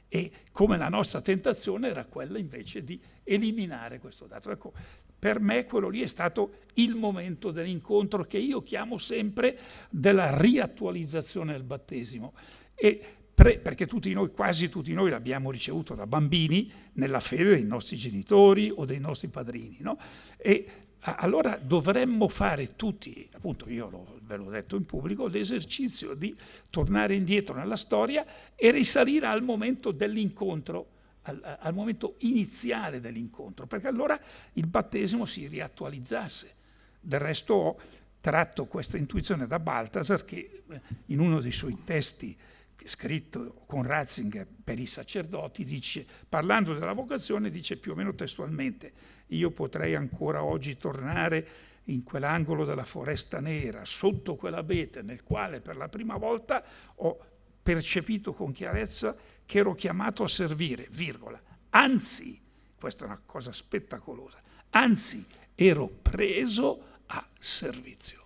e come la nostra tentazione era quella invece di eliminare questo dato. Ecco, per me quello lì è stato il momento dell'incontro che io chiamo sempre della riattualizzazione del battesimo. E perché tutti noi, quasi tutti noi l'abbiamo ricevuto da bambini nella fede dei nostri genitori o dei nostri padrini. No? E allora dovremmo fare tutti, appunto io lo, ve l'ho detto in pubblico, l'esercizio di tornare indietro nella storia e risalire al momento dell'incontro al, al momento iniziale dell'incontro, perché allora il battesimo si riattualizzasse. Del resto ho tratto questa intuizione da Balthasar che eh, in uno dei suoi testi scritto con Ratzinger per i sacerdoti, dice, parlando della vocazione, dice più o meno testualmente, io potrei ancora oggi tornare in quell'angolo della foresta nera, sotto quell'abete nel quale per la prima volta ho percepito con chiarezza che ero chiamato a servire, virgola. Anzi, questa è una cosa spettacolosa, anzi ero preso a servizio,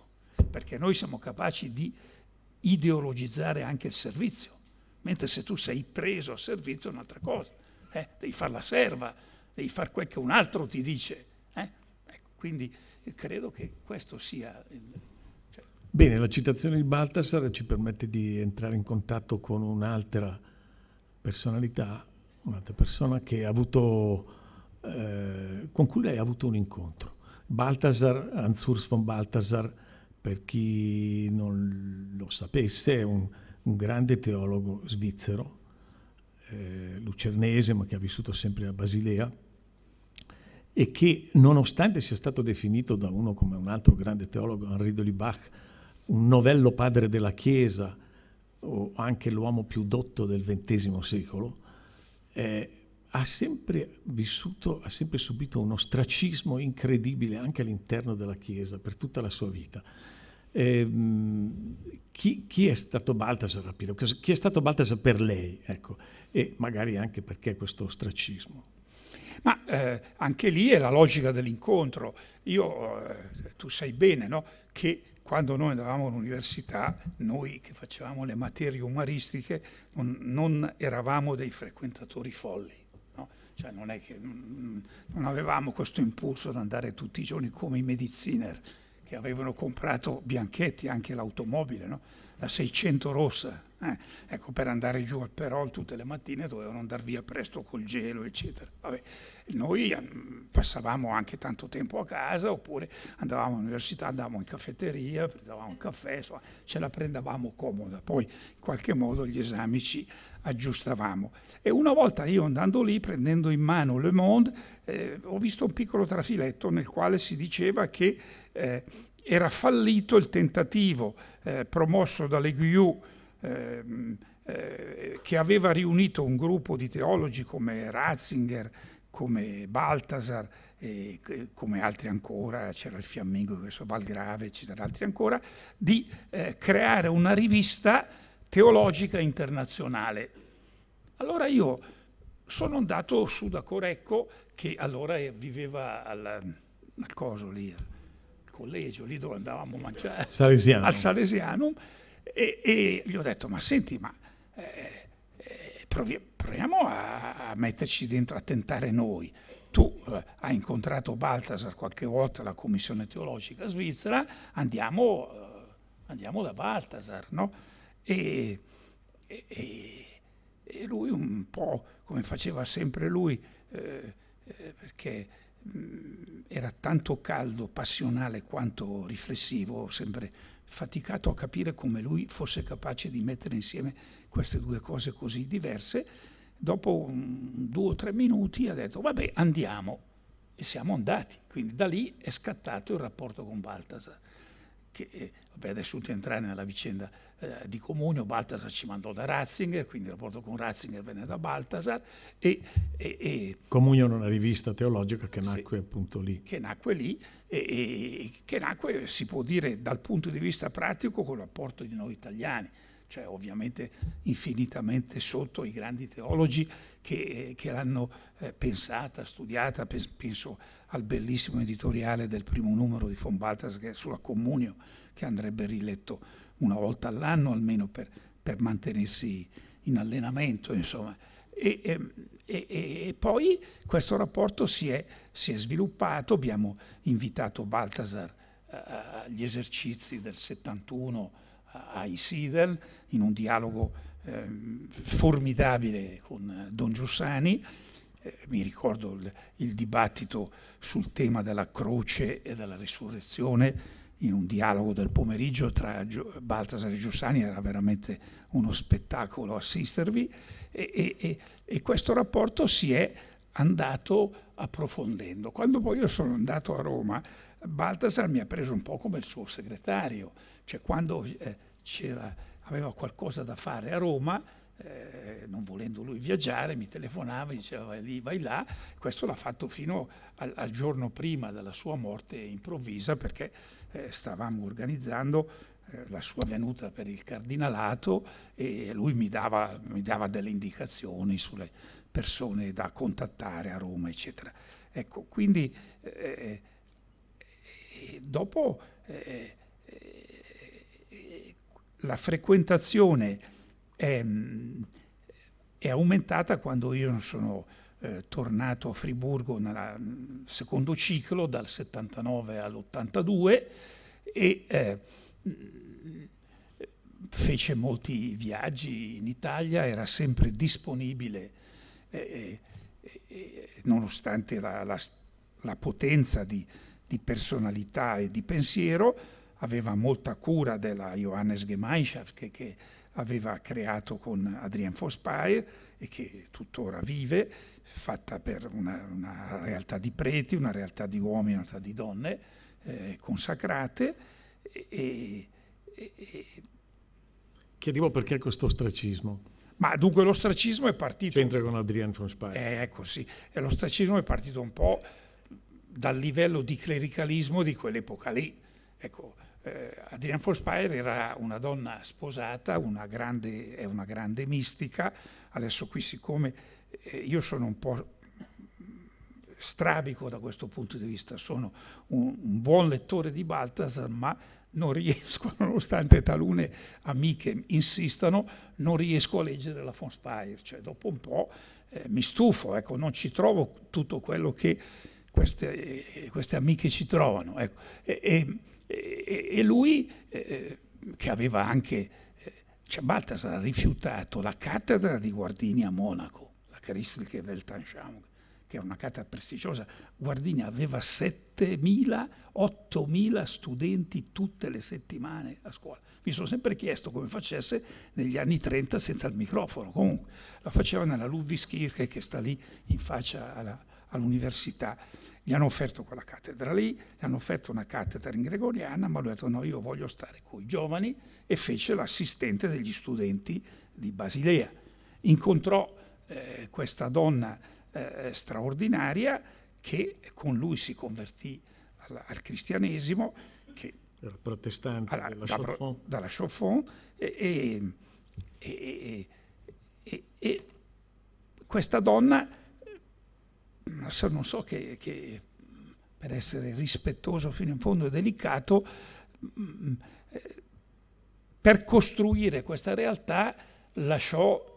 perché noi siamo capaci di ideologizzare anche il servizio, mentre se tu sei preso a servizio è un'altra cosa, eh? devi fare la serva, devi fare quel che un altro ti dice. Eh? Ecco, quindi eh, credo che questo sia... Il, cioè Bene, la citazione di Baltasar ci permette di entrare in contatto con un'altra personalità, un'altra persona avuto, eh, con cui lei ha avuto un incontro. Balthasar, Hans-Urs von Balthasar, per chi non lo sapesse, è un, un grande teologo svizzero, eh, lucernese, ma che ha vissuto sempre a Basilea, e che nonostante sia stato definito da uno come un altro grande teologo, Henri de Libach, un novello padre della Chiesa, o anche l'uomo più dotto del XX secolo, eh, ha sempre vissuto, ha sempre subito un ostracismo incredibile anche all'interno della Chiesa per tutta la sua vita. Eh, chi, chi, è stato Baltasar a Chi è stato Baltasar per lei? Ecco, e magari anche perché questo ostracismo. Ma eh, anche lì è la logica dell'incontro. Io, eh, tu sai bene no? che quando noi andavamo all'università, noi che facevamo le materie umanistiche, non, non eravamo dei frequentatori folli. Cioè non è che mm, mm, non, avevamo questo impulso ad andare tutti i giorni come i mediciner che avevano comprato Bianchetti anche l'automobile, no? la 600 rossa, eh, ecco, per andare giù al Perol tutte le mattine dovevano andare via presto col gelo, eccetera. Vabbè, noi ehm, passavamo anche tanto tempo a casa, oppure andavamo all'università, andavamo in caffetteria, prendevamo un caffè, insomma, ce la prendevamo comoda. Poi in qualche modo gli esami ci aggiustavamo. E una volta io andando lì, prendendo in mano Le Monde, eh, ho visto un piccolo trafiletto nel quale si diceva che... Eh, era fallito il tentativo eh, promosso da Leguiou ehm, eh, che aveva riunito un gruppo di teologi come Ratzinger, come Baltasar e come altri ancora, c'era il fiammingo, Valgrave, eccetera, altri ancora, di eh, creare una rivista teologica internazionale. Allora io sono andato su da Corecco, che allora viveva al, al coso lì, collegio, lì dove andavamo a mangiare, Salesiano. al Salesianum, e, e, gli ho detto, ma senti, ma eh, eh, provi- proviamo a, a, metterci dentro, a tentare noi. Tu eh, hai incontrato Baltasar qualche volta alla Commissione Teologica Svizzera, andiamo, eh, andiamo da Baltasar, no? E, e, e, lui un po' come faceva sempre lui, eh, perché Mm, era tanto caldo, passionale quanto riflessivo, ho sempre faticato a capire come lui fosse capace di mettere insieme queste due cose così diverse. Dopo un, due o tre minuti ha detto vabbè andiamo e siamo andati, quindi da lì è scattato il rapporto con Baltasar che vabbè, adesso non entrare nella vicenda eh, di Comunio, Baltasar ci mandò da Ratzinger, quindi il rapporto con Ratzinger venne da Baltasar. E, e, e Comunio era una rivista teologica che nacque sì, appunto lì. Che nacque lì e, e che nacque, si può dire, dal punto di vista pratico, con l'apporto di noi italiani cioè ovviamente infinitamente sotto i grandi teologi che, eh, che l'hanno eh, pensata, studiata, penso al bellissimo editoriale del primo numero di von Baltas che è sulla Comunio, che andrebbe riletto una volta all'anno almeno per, per mantenersi in allenamento, insomma. E, ehm, e, e, e, poi questo rapporto si è, si è sviluppato, abbiamo invitato Balthasar eh, agli esercizi del 71, ai Sidel in un dialogo eh, formidabile con Don Giussani. Eh, mi ricordo il, il, dibattito sul tema della croce e della risurrezione in un dialogo del pomeriggio tra Gio, Baltasar e Giussani, era veramente uno spettacolo assistervi e, e, e, e questo rapporto si è andato approfondendo. Quando poi io sono andato a Roma, Baltasar mi ha preso un po' come il suo segretario, cioè quando eh, aveva qualcosa da fare a Roma, eh, non volendo lui viaggiare, mi telefonava e diceva vai lì, vai là. Questo l'ha fatto fino al, al giorno prima della sua morte improvvisa perché eh, stavamo organizzando eh, la sua venuta per il cardinalato e lui mi dava, mi dava, delle indicazioni sulle persone da contattare a Roma, eccetera. Ecco, quindi eh, eh, dopo la frequentazione è, ehm, è, aumentata quando io sono eh, tornato a Friburgo nel mm, secondo ciclo, dal 79 all'82, e eh, mm, fece molti viaggi in Italia, era sempre disponibile, eh, eh, eh nonostante la, la, la potenza di, di personalità e di pensiero, aveva molta cura della Johannes Gemeinschaft che, che aveva creato con Adrien Fospaer e che tuttora vive, fatta per una, una, realtà di preti, una realtà di uomini, una realtà di donne eh, consacrate. E, e, e... Chiedevo perché questo ostracismo. Ma dunque l'ostracismo è partito... C'entra con Adrien Fospaer. Eh, ecco sì, eh, l'ostracismo è partito un po' dal livello di clericalismo di quell'epoca lì. Ecco, eh, Adrienne Forspayer era una donna sposata, una grande, è una grande mistica, adesso qui siccome eh, io sono un po' strabico da questo punto di vista, sono un, un buon lettore di Balthasar, ma non riesco, <laughs> nonostante talune amiche insistano, non riesco a leggere la Fonspire, cioè dopo un po' eh, mi stufo, ecco, non ci trovo tutto quello che queste, eh, queste amiche ci trovano. Ecco. E, e, e, e lui, eh, eh, che aveva anche, eh, cioè Baltasar ha rifiutato la cattedra di Guardini a Monaco, la Christliche Weltanschauung, che è una cattedra prestigiosa. Guardini aveva 7.000, 8.000 studenti tutte le settimane a scuola. Mi sono sempre chiesto come facesse negli anni 30 senza il microfono. Comunque, la faceva nella Ludwigs Kirche che sta lì in faccia alla, all'università. Gli hanno offerto quella cattedra lì, gli hanno offerto una cattedra in gregoriana, ma lui ha detto no, io voglio stare con i giovani e fece l'assistente degli studenti di Basilea. Incontrò eh, questa donna eh, straordinaria che con lui si convertì al, al cristianesimo, che era protestante alla, della da, Chauffon, dalla Chauffon e, e, e, e questa donna non so che, che per essere rispettoso fino in fondo e delicato, mm, eh, per costruire questa realtà lasciò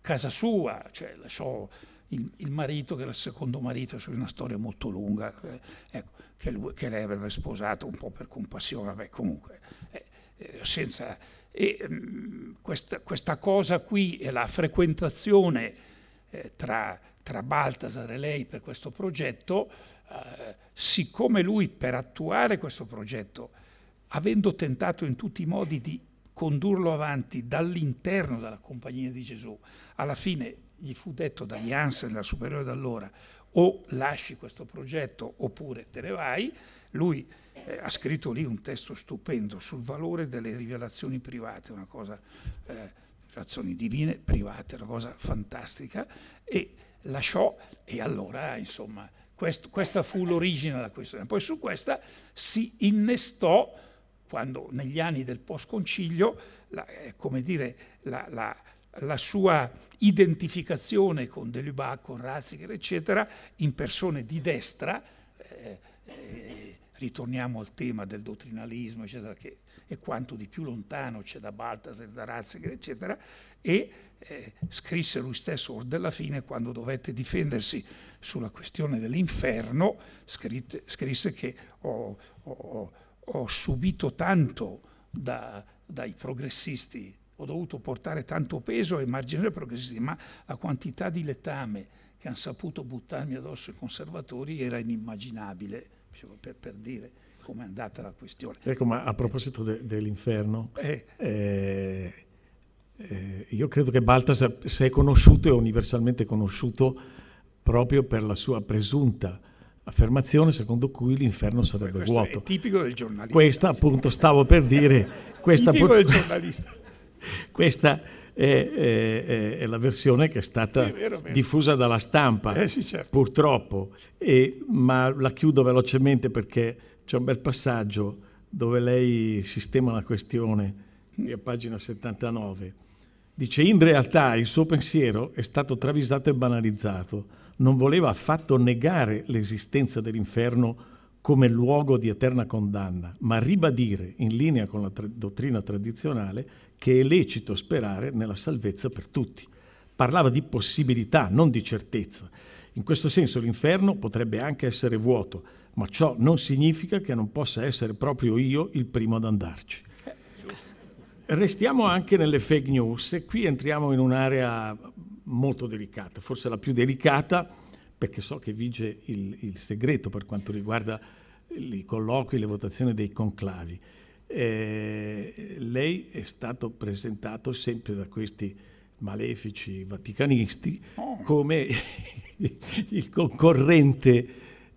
casa sua, cioè lasciò il, il, marito, che era il secondo marito, c'è una storia molto lunga, eh, ecco, che, lui, che, lei avrebbe sposato un po' per compassione, vabbè, comunque, eh, eh, senza, mh, mm, questa, questa, cosa qui e la frequentazione eh, tra tra Baltasar e lei per questo progetto, eh, siccome lui per attuare questo progetto, avendo tentato in tutti i modi di condurlo avanti dall'interno della Compagnia di Gesù, alla fine gli fu detto da Janssen, la superiore d'allora, o lasci questo progetto oppure te ne vai, lui eh, ha scritto lì un testo stupendo sul valore delle rivelazioni private, una cosa... Eh, razioni divine, private, una cosa fantastica, e lasciò, e allora, insomma, quest, questa fu l'origine della questione. Poi su questa si innestò, quando negli anni del post-concilio, la, eh, come dire, la, la, la, sua identificazione con Delubac, con Ratzinger, eccetera, in persone di destra, eh, eh, ritorniamo al tema del dottrinalismo, eccetera, che è quanto di più lontano c'è da Baltasar, da Ratzinger, eccetera, e eh, scrisse lui stesso della fine quando dovette difendersi sulla questione dell'inferno, scritte, scrisse che ho, ho, ho subito tanto da, dai progressisti, ho dovuto portare tanto peso ai margini dei progressisti, ma la quantità di letame che hanno saputo buttarmi addosso i conservatori era inimmaginabile per, per dire è andata la questione. Ecco, ma a proposito de, dell'inferno, eh. Eh, eh, io credo che Baltasar sia conosciuto e universalmente conosciuto proprio per la sua presunta affermazione secondo cui l'inferno sarebbe vuoto. È tipico del giornalista. Questa appunto stavo per dire, questa, tipico del giornalista. <laughs> questa è, è, è, la versione che è stata sì, vero, vero. diffusa dalla stampa, eh, sì, certo. purtroppo. E, ma la chiudo velocemente perché c'è un bel passaggio dove lei sistema la questione, a pagina 79. Dice, in realtà il suo pensiero è stato travisato e banalizzato. Non voleva affatto negare l'esistenza dell'inferno come luogo di eterna condanna, ma ribadire, in linea con la tra- dottrina tradizionale, che è lecito sperare nella salvezza per tutti. Parlava di possibilità, non di certezza. In questo senso l'inferno potrebbe anche essere vuoto, ma ciò non significa che non possa essere proprio io il primo ad andarci. Restiamo anche nelle fake news e qui entriamo in un'area molto delicata, forse la più delicata perché so che vige il, il segreto per quanto riguarda i colloqui, le votazioni dei conclavi. Eh, lei è stato presentato sempre da questi malefici vaticanisti oh. come <laughs> il concorrente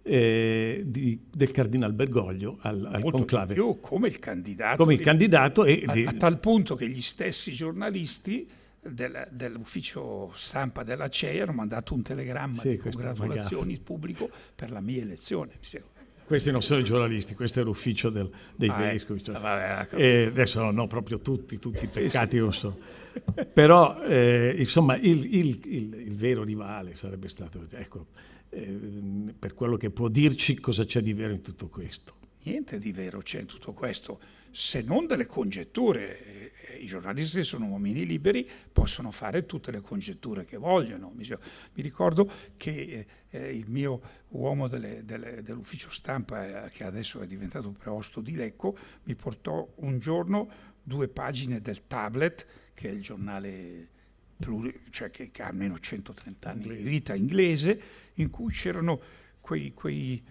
eh, di, del Cardinal Bergoglio al, al conclave. Più, come il candidato. Come il che, candidato e, a, a, tal punto che gli stessi giornalisti del, dell'ufficio stampa della CEI hanno mandato un telegramma sì, di congratulazioni pubblico per la mia elezione. Mi questi non sono i giornalisti, questo è l'ufficio del, dei ah, vescovi. Cioè. Vabbè, e eh, adesso no, no, proprio tutti, tutti i peccati sì, sì. Però eh, insomma il, il, il, il, vero rivale sarebbe stato, ecco, eh, per quello che può dirci cosa c'è di vero in tutto questo. Niente di vero c'è in tutto questo, se non delle congetture. Eh, I giornalisti sono uomini liberi, possono fare tutte le congetture che vogliono. Mi ricordo che eh, eh il mio uomo delle, delle, dell'ufficio stampa eh, che adesso è diventato preosto di Lecco, mi portò un giorno due pagine del Tablet, che è il giornale pluri, cioè che, che, ha almeno 130 anni di vita inglese, in cui c'erano quei, quei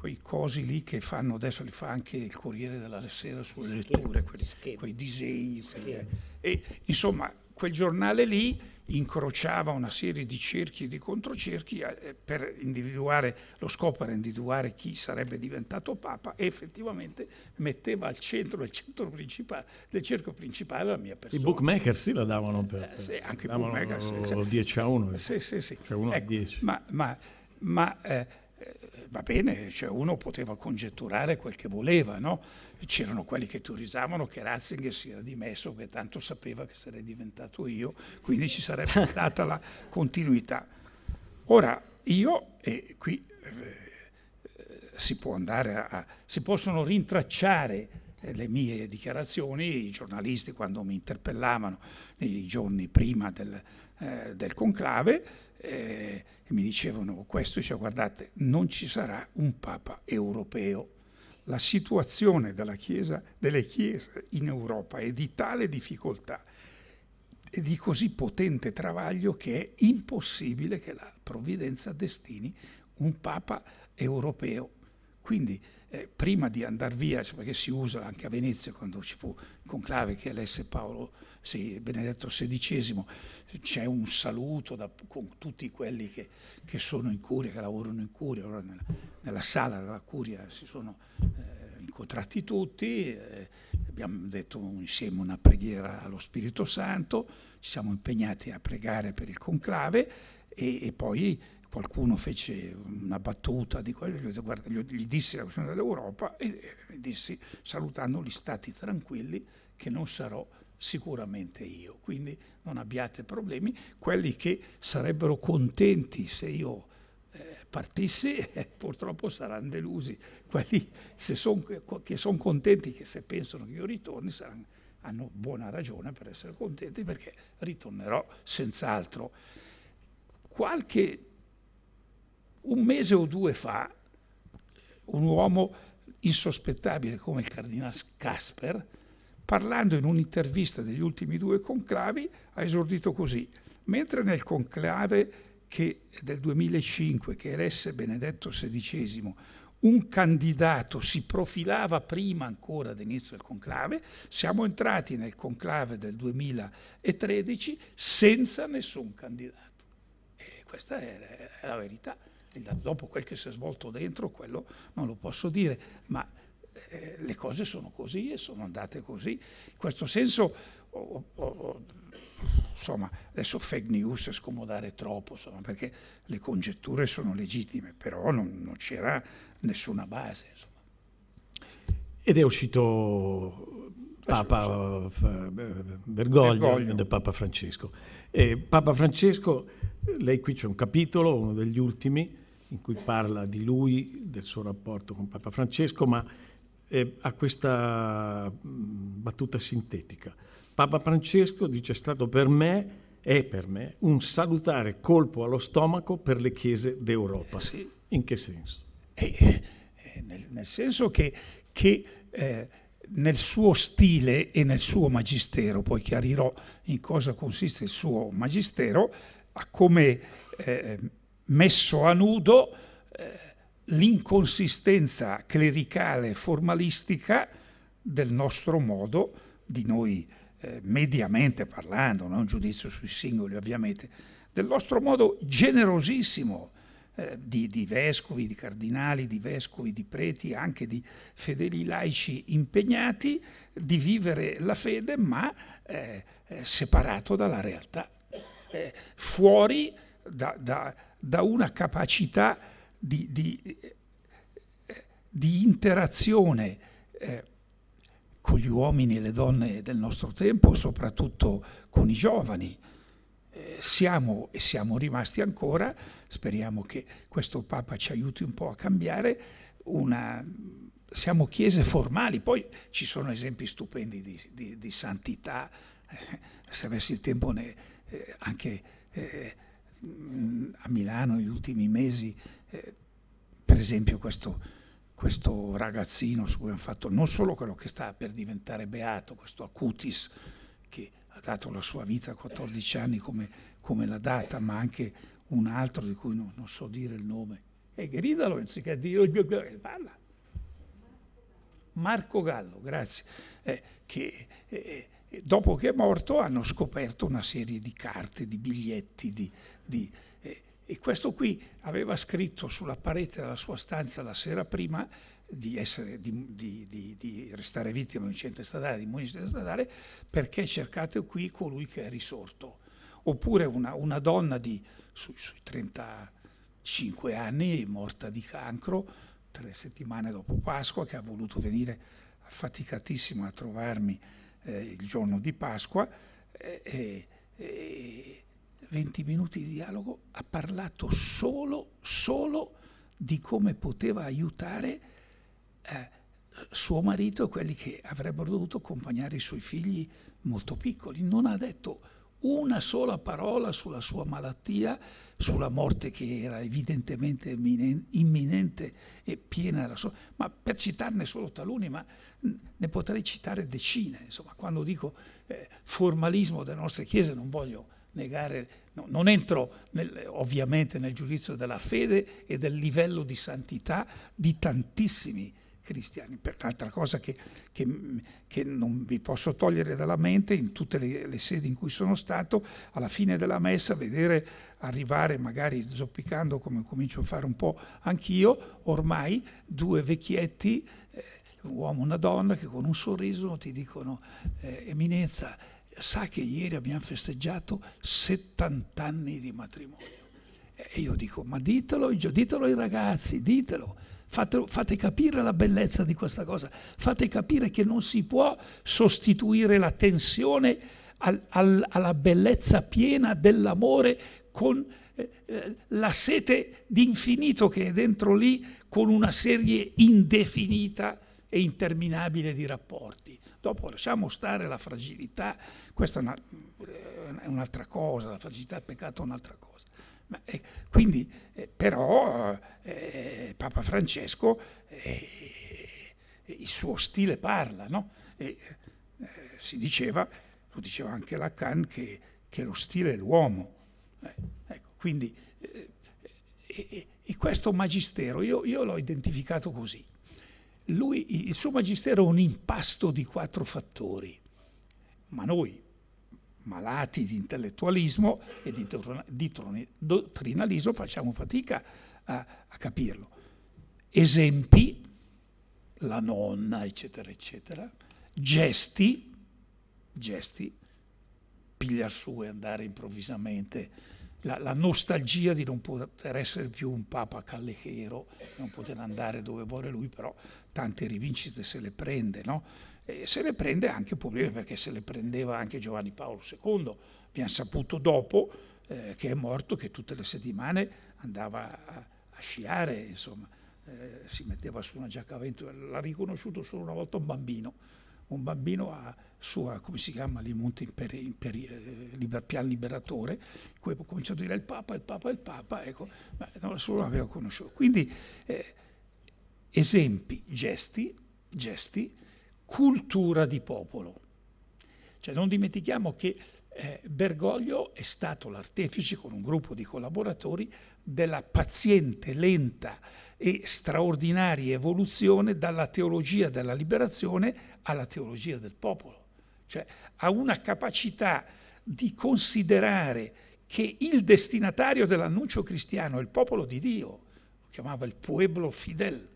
quei cosi lì che fanno adesso li fa anche il Corriere della Sera sulle letture, quelli, quei disegni. Quelle, e insomma quel giornale lì incrociava una serie di cerchi e di controcerchi eh, eh, per individuare, lo scopo era individuare chi sarebbe diventato Papa e effettivamente metteva al centro, al centro del cerchio principale la mia persona. I bookmaker sì la davano per... Eh, sì, anche i bookmaker. Sì, sì. 10 a 1. Sì, sì, sì. Cioè ecco, Ma, ma, ma eh, eh, va bene, cioè uno poteva congetturare quel che voleva, no? c'erano quelli che teorizzavano che Ratzinger si era dimesso perché tanto sapeva che sarei diventato io, quindi ci sarebbe <laughs> stata la continuità. Ora, io, e qui eh, si, può andare a, si possono rintracciare eh, le mie dichiarazioni, i giornalisti quando mi interpellavano nei giorni prima del, eh, del conclave eh, e mi dicevano questo, diceva guardate, non ci sarà un Papa europeo. La situazione chiesa, delle Chiese in Europa è di tale difficoltà e di così potente travaglio che è impossibile che la provvidenza destini un Papa europeo. Quindi eh, prima di andare via, cioè perché si usa anche a Venezia quando ci fu il conclave che elesse Paolo sì, Benedetto XVI, c'è un saluto da, con tutti quelli che, che, sono in curia, che lavorano in curia, allora nella, nella, sala della curia si sono eh, incontrati tutti, eh, abbiamo detto insieme una preghiera allo Spirito Santo, ci siamo impegnati a pregare per il conclave e, e poi qualcuno fece una battuta di quello, gli dissi la questione dell'Europa e gli dissi salutando gli stati tranquilli che non sarò sicuramente io. Quindi non abbiate problemi, quelli che sarebbero contenti se io eh, partissi <laughs> eh, purtroppo saranno delusi, quelli son, che sono contenti che se pensano che io ritorni saranno, hanno buona ragione per essere contenti perché ritornerò senz'altro. Qualche un mese o due fa, un uomo insospettabile come il cardinale Casper, parlando in un'intervista degli ultimi due conclavi, ha esordito così. Mentre nel conclave che, del 2005 che eresse Benedetto XVI, un candidato si profilava prima ancora dell'inizio del conclave, siamo entrati nel conclave del 2013 senza nessun candidato. E questa è la verità dopo quel che si è svolto dentro, quello non lo posso dire, ma eh, le cose sono così e sono andate così. In questo senso, oh, oh, oh, insomma, adesso fake news è scomodare troppo, insomma, perché le congetture sono legittime, però non, non c'era nessuna base. Insomma. Ed è uscito Papa eh, Bergoglio, del Papa Francesco. E Papa Francesco, lei qui c'è un capitolo, uno degli ultimi, in cui parla di lui, del suo rapporto con Papa Francesco, ma eh, ha questa mm, battuta sintetica. Papa Francesco dice è stato per me, è per me, un salutare colpo allo stomaco per le chiese d'Europa. Eh, sì. In che senso? Eh, eh, nel, nel, senso che, che eh, nel suo stile e nel suo magistero, poi chiarirò in cosa consiste il suo magistero, ha come messo a nudo eh, l'inconsistenza clericale formalistica del nostro modo di noi, eh, mediamente parlando, non giudizio sui singoli ovviamente, del nostro modo generosissimo eh, di, di, vescovi, di cardinali, di vescovi, di preti, anche di fedeli laici impegnati di vivere la fede, ma eh, eh, separato dalla realtà, fuori da, da da una capacità di, di, di interazione eh, con gli uomini e le donne del nostro tempo, soprattutto con i giovani. Eh, siamo e siamo rimasti ancora, speriamo che questo Papa ci aiuti un po' a cambiare, una, siamo chiese formali, poi ci sono esempi stupendi di, di, di santità, eh, se avessi il tempo ne, eh, anche eh, a Milano negli ultimi mesi, eh, per esempio questo, questo, ragazzino su cui hanno fatto non solo quello che sta per diventare beato, questo Acutis che ha dato la sua vita a 14 anni come, come l'ha data, ma anche un altro di cui non, non so dire il nome. Eh, e gridalo anziché dire parla. Marco Gallo, grazie, eh, che eh, eh, dopo che è morto hanno scoperto una serie di carte, di biglietti, di di... Eh, e questo qui aveva scritto sulla parete della sua stanza la sera prima di, essere, di, di, di restare vittima di un incidente stradale, di un incidente stradale, perché cercate qui colui che è risorto. Oppure una, una donna di sui, sui 35 anni, morta di cancro, tre settimane dopo Pasqua, che ha voluto venire affaticatissima a trovarmi eh, il giorno di Pasqua, eh, eh, 20 minuti di dialogo ha parlato solo, solo di come poteva aiutare eh, suo marito e quelli che avrebbero dovuto accompagnare i suoi figli molto piccoli. Non ha detto una sola parola sulla sua malattia, sulla morte che era evidentemente imminente e piena della sua, ma per citarne solo taluni, ma ne potrei citare decine, insomma, quando dico eh, formalismo delle nostre chiese non voglio negare, no, non entro nel, ovviamente nel giudizio della fede e del livello di santità di tantissimi cristiani. Per l'altra cosa che, che, che, non vi posso togliere dalla mente, in tutte le, le, sedi in cui sono stato, alla fine della messa, vedere arrivare, magari zoppicando come comincio a fare un po' anch'io, ormai due vecchietti, eh, un uomo e una donna, che con un sorriso ti dicono, eh, Eminenza, sa che ieri abbiamo festeggiato 70 anni di matrimonio. E io dico, ma ditelo, ditelo ai ragazzi, ditelo. Fate, fate, capire la bellezza di questa cosa, fate capire che non si può sostituire la tensione al, al, alla bellezza piena dell'amore con eh, eh, la sete d'infinito che è dentro lì, con una serie indefinita e interminabile di rapporti. Dopo lasciamo stare la fragilità, questa è, una, eh, è un'altra cosa, la fragilità del peccato è un'altra cosa. Ma, eh, quindi, eh, però, eh, eh Papa Francesco, eh, il suo stile parla, no? E, si diceva, lo diceva anche Lacan, che, che lo stile è l'uomo. Ecco, quindi, e, e, questo magistero, io, io l'ho identificato così. Lui, il suo magistero è un impasto di quattro fattori, ma noi, malati di intellettualismo e di, di dottrinalismo, facciamo fatica a, a capirlo. Esempi, la nonna, eccetera, eccetera, gesti, gesti, pigliar su e andare improvvisamente la, la, nostalgia di non poter essere più un papa callechero, non poter andare dove vuole lui, però tante rivincite se le prende, no? E se le prende anche Publio perché se le prendeva anche Giovanni Paolo II, abbiamo saputo dopo eh, che è morto che tutte le settimane andava a, a sciare, insomma, eh, si metteva su una giacca a vento, l'ha riconosciuto solo una volta un bambino, un bambino a, sua, come si chiama lì, Imperi, Imperi eh, Liber, Pian Liberatore, cui ha cominciato a dire il Papa, il Papa, il Papa, ecco, ma no, solo l'aveva conosciuto. Quindi eh, esempi, gesti, gesti, cultura di popolo. Cioè non dimentichiamo che eh, Bergoglio è stato l'artefice con un gruppo di collaboratori della paziente, lenta e straordinaria evoluzione dalla teologia della liberazione alla teologia del popolo. Cioè ha una capacità di considerare che il destinatario dell'annuncio cristiano è il popolo di Dio, lo chiamava il pueblo fidel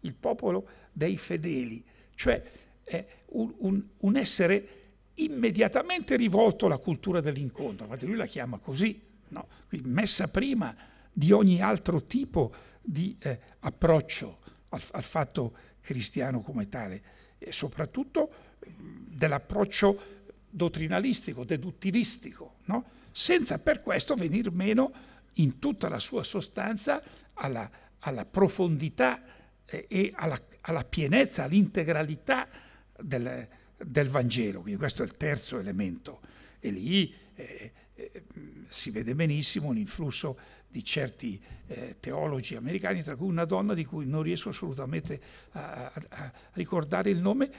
il popolo dei fedeli, cioè è eh, un, un, un essere immediatamente rivolto alla cultura dell'incontro, infatti lui la chiama così, no? messa prima di ogni altro tipo di eh, approccio al, al, fatto cristiano come tale, e soprattutto dell'approccio dottrinalistico, deduttivistico, no? senza per questo venir meno in tutta la sua sostanza alla, alla profondità e alla, alla, pienezza, all'integralità del, del, Vangelo. Quindi questo è il terzo elemento. E lì eh, eh, si vede benissimo l'influsso di certi eh, teologi americani, tra cui una donna di cui non riesco assolutamente a, a, a ricordare il nome,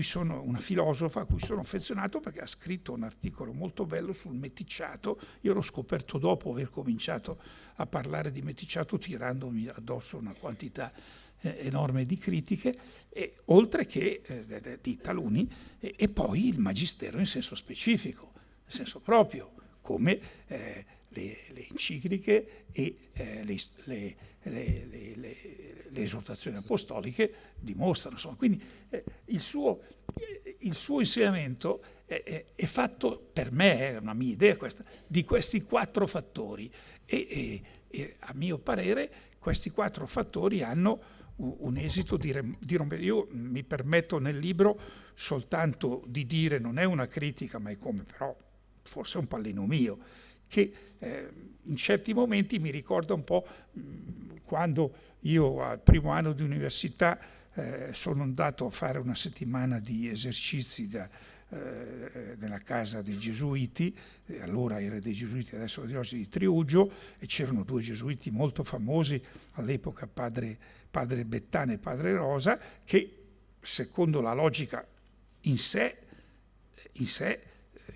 sono, una filosofa a cui sono affezionato perché ha scritto un articolo molto bello sul meticciato. Io l'ho scoperto dopo aver cominciato a parlare di meticciato tirandomi addosso una quantità di eh, enorme di critiche, e, oltre che eh, di taluni, e, e, poi il magistero in senso specifico, in senso proprio, come eh, le, le, encicliche e eh, le, le, le, esortazioni apostoliche dimostrano. Insomma. Quindi eh, il suo, il, suo, insegnamento è, è, fatto, per me, è una mia idea questa, di questi quattro fattori e, e, e a mio parere questi quattro fattori hanno un esito di, di rompere. Io mi permetto nel libro soltanto di dire, non è una critica, ma è come però forse è un pallino mio, che eh, in certi momenti mi ricorda un po' mhmm, quando io al primo anno di università eh, sono andato a fare una settimana di esercizi da, eh, nella casa dei gesuiti, allora era dei gesuiti, adesso la diocesi di Triugio, e c'erano due gesuiti molto famosi all'epoca, padre padre Bettane e padre Rosa, che secondo la logica in sé, in sé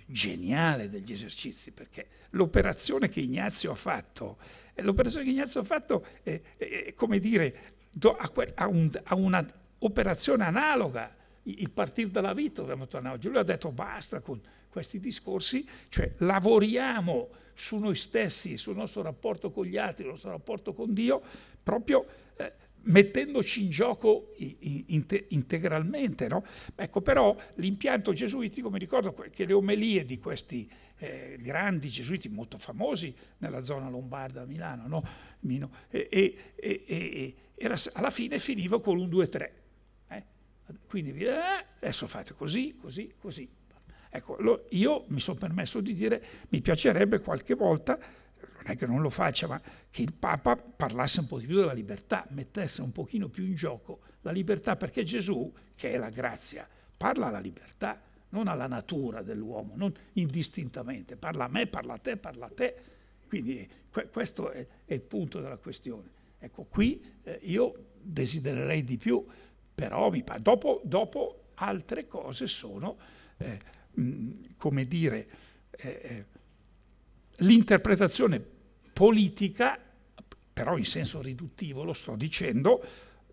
geniale degli esercizi, perché l'operazione che Ignazio ha fatto, eh, l'operazione che Ignazio ha fatto è, è, è come dire, a, un, un'operazione analoga, il partire dalla vita dobbiamo tornare oggi. Lui ha detto basta con questi discorsi, cioè lavoriamo su noi stessi, sul nostro rapporto con gli altri, sul nostro rapporto con Dio, proprio mettendoci in gioco integralmente. No? Ecco, però l'impianto gesuitico, mi ricordo che le omelie di questi eh, grandi gesuiti molto famosi nella zona lombarda a Milano, no? Mino, e, e, e, era, alla fine finiva con un 2-3. Eh? Quindi eh, adesso fate così, così, così. Ecco, lo, io mi sono permesso di dire, mi piacerebbe qualche volta non è che non lo faccia, ma che il Papa parlasse un po' di più della libertà, mettesse un pochino più in gioco la libertà, perché Gesù, che è la grazia, parla alla libertà, non alla natura dell'uomo, non indistintamente, parla a me, parla a te, parla a te. Quindi questo è, il punto della questione. Ecco, qui eh, io desidererei di più, però mi pa- dopo, dopo altre cose sono, eh, mh, come dire, eh, eh l'interpretazione politica, però in senso riduttivo lo sto dicendo,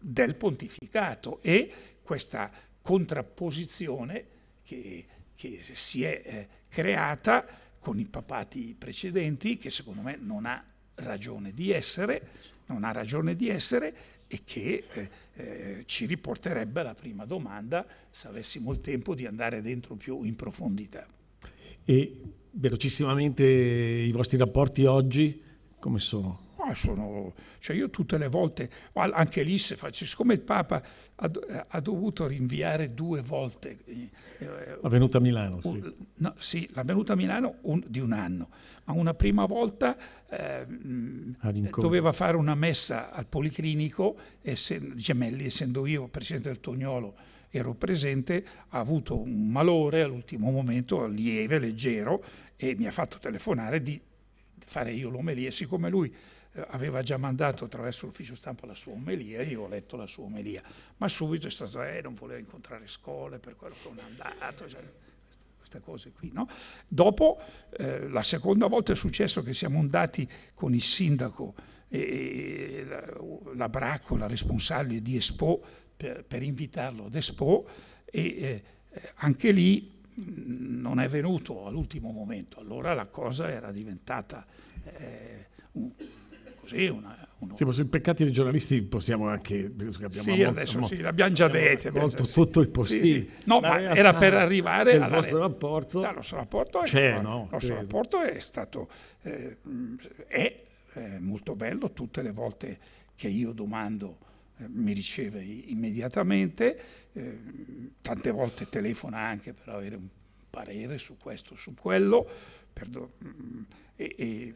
del pontificato e questa contrapposizione che, che si è eh, creata con i papati precedenti, che secondo me non ha ragione di essere, non ha ragione di essere e che eh, eh, ci riporterebbe alla prima domanda, se avessimo il tempo di andare dentro più in profondità. E velocissimamente i vostri rapporti oggi come sono? Ah, sono cioè io tutte le volte, anche lì, se faccio, siccome il Papa ha, ha, dovuto rinviare due volte... Eh, eh la venuta a Milano, un, sì. No, sì, la venuta a Milano un, di un anno, ma una prima volta eh, doveva fare una messa al Policlinico, e se, Gemelli, essendo io presidente del Tognolo, ero presente, ha avuto un malore all'ultimo momento, lieve, leggero, e mi ha fatto telefonare di fare io l'omelia, siccome lui eh, aveva già mandato attraverso l'ufficio stampa la sua omelia, io ho letto la sua omelia, ma subito è stato, eh, non voleva incontrare scuole per quello che non è andato, cioè, queste cose qui. No? Dopo, eh, la seconda volta è successo che siamo andati con il sindaco e, e la, la Bracco, la responsabile di Expo, per, per invitarlo ad Expo e eh, eh anche lì non è venuto all'ultimo momento, allora la cosa era diventata eh, un, così una, uno... Sì, ma sui peccati dei giornalisti possiamo anche... Sì, molto, adesso molto, sì, l'abbiamo già detto. Molto sì. tutto il possibile. Sì, sì. No, ma era per arrivare al nostro re... rapporto. No, nostro rapporto è, c'è, no? Il nostro rapporto è stato... Eh, è, è molto bello tutte le volte che io domando eh, mi riceve immediatamente, eh, tante volte telefona anche per avere un parere su questo, su quello, perdo, mm, e, e,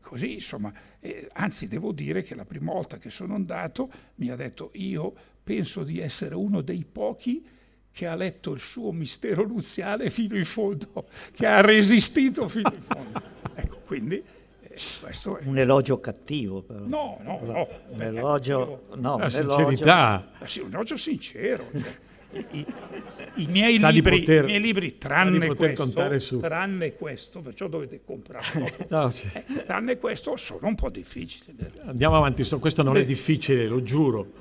così insomma, e, anzi devo dire che la prima volta che sono andato mi ha detto io penso di essere uno dei pochi che ha letto il suo mistero nuziale fino in fondo, <laughs> che ha resistito fino in fondo. <laughs> ecco, quindi questo è... Un elogio cattivo, però. No, no, no. Un elogio... No, la sincerità. Elogio, un elogio sincero. Cioè. I, i, miei libri, poter, I, miei libri, tranne questo, tranne questo, perciò dovete comprarlo, <laughs> no, sì. Eh, tranne questo sono un po' difficili. Andiamo avanti, questo non Beh. è difficile, lo giuro,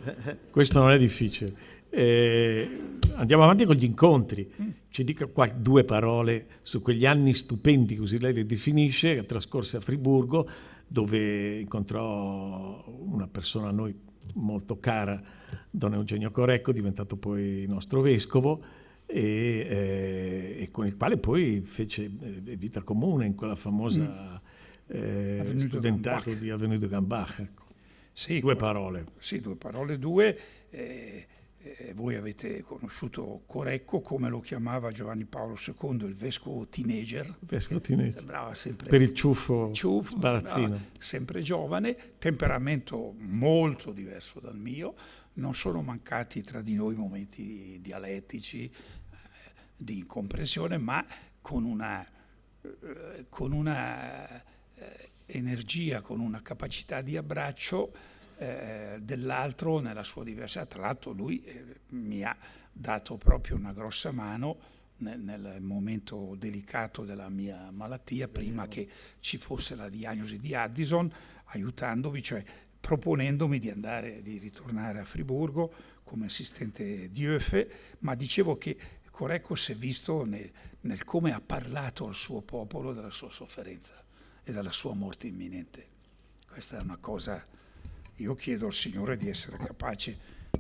questo non è difficile. Eh, andiamo avanti con gli incontri. Ci dica qua due parole su quegli anni stupendi, così lei li definisce, trascorse a Friburgo, dove incontrò una persona a noi molto cara, Don Eugenio Corecco, diventato poi nostro vescovo, e, eh, e con il quale poi fece eh, vita comune in quella famosa mm. eh, studentato di Avenue de Gambach. Ecco. Sì, due parole. Sì, due parole, due. Eh, voi avete conosciuto Corecco come lo chiamava Giovanni Paolo II, il vescovo teenager. Vescovo teenager. Sembrava sempre per il ciuffo, ciuffo sempre giovane, temperamento molto diverso dal mio. Non sono mancati tra di noi momenti dialettici, eh, di incomprensione, ma con una, eh, con una eh, energia, con una capacità di abbraccio eh, dell'altro nella sua diversità. Tra l'altro lui eh, mi ha dato proprio una grossa mano nel, nel, momento delicato della mia malattia, prima che ci fosse la diagnosi di Addison, aiutandomi, cioè proponendomi di andare, di ritornare a Friburgo come assistente di Oefe, ma dicevo che Corecco si è visto nel, nel come ha parlato al suo popolo della sua sofferenza e della sua morte imminente. Questa è una cosa io chiedo al Signore di essere capace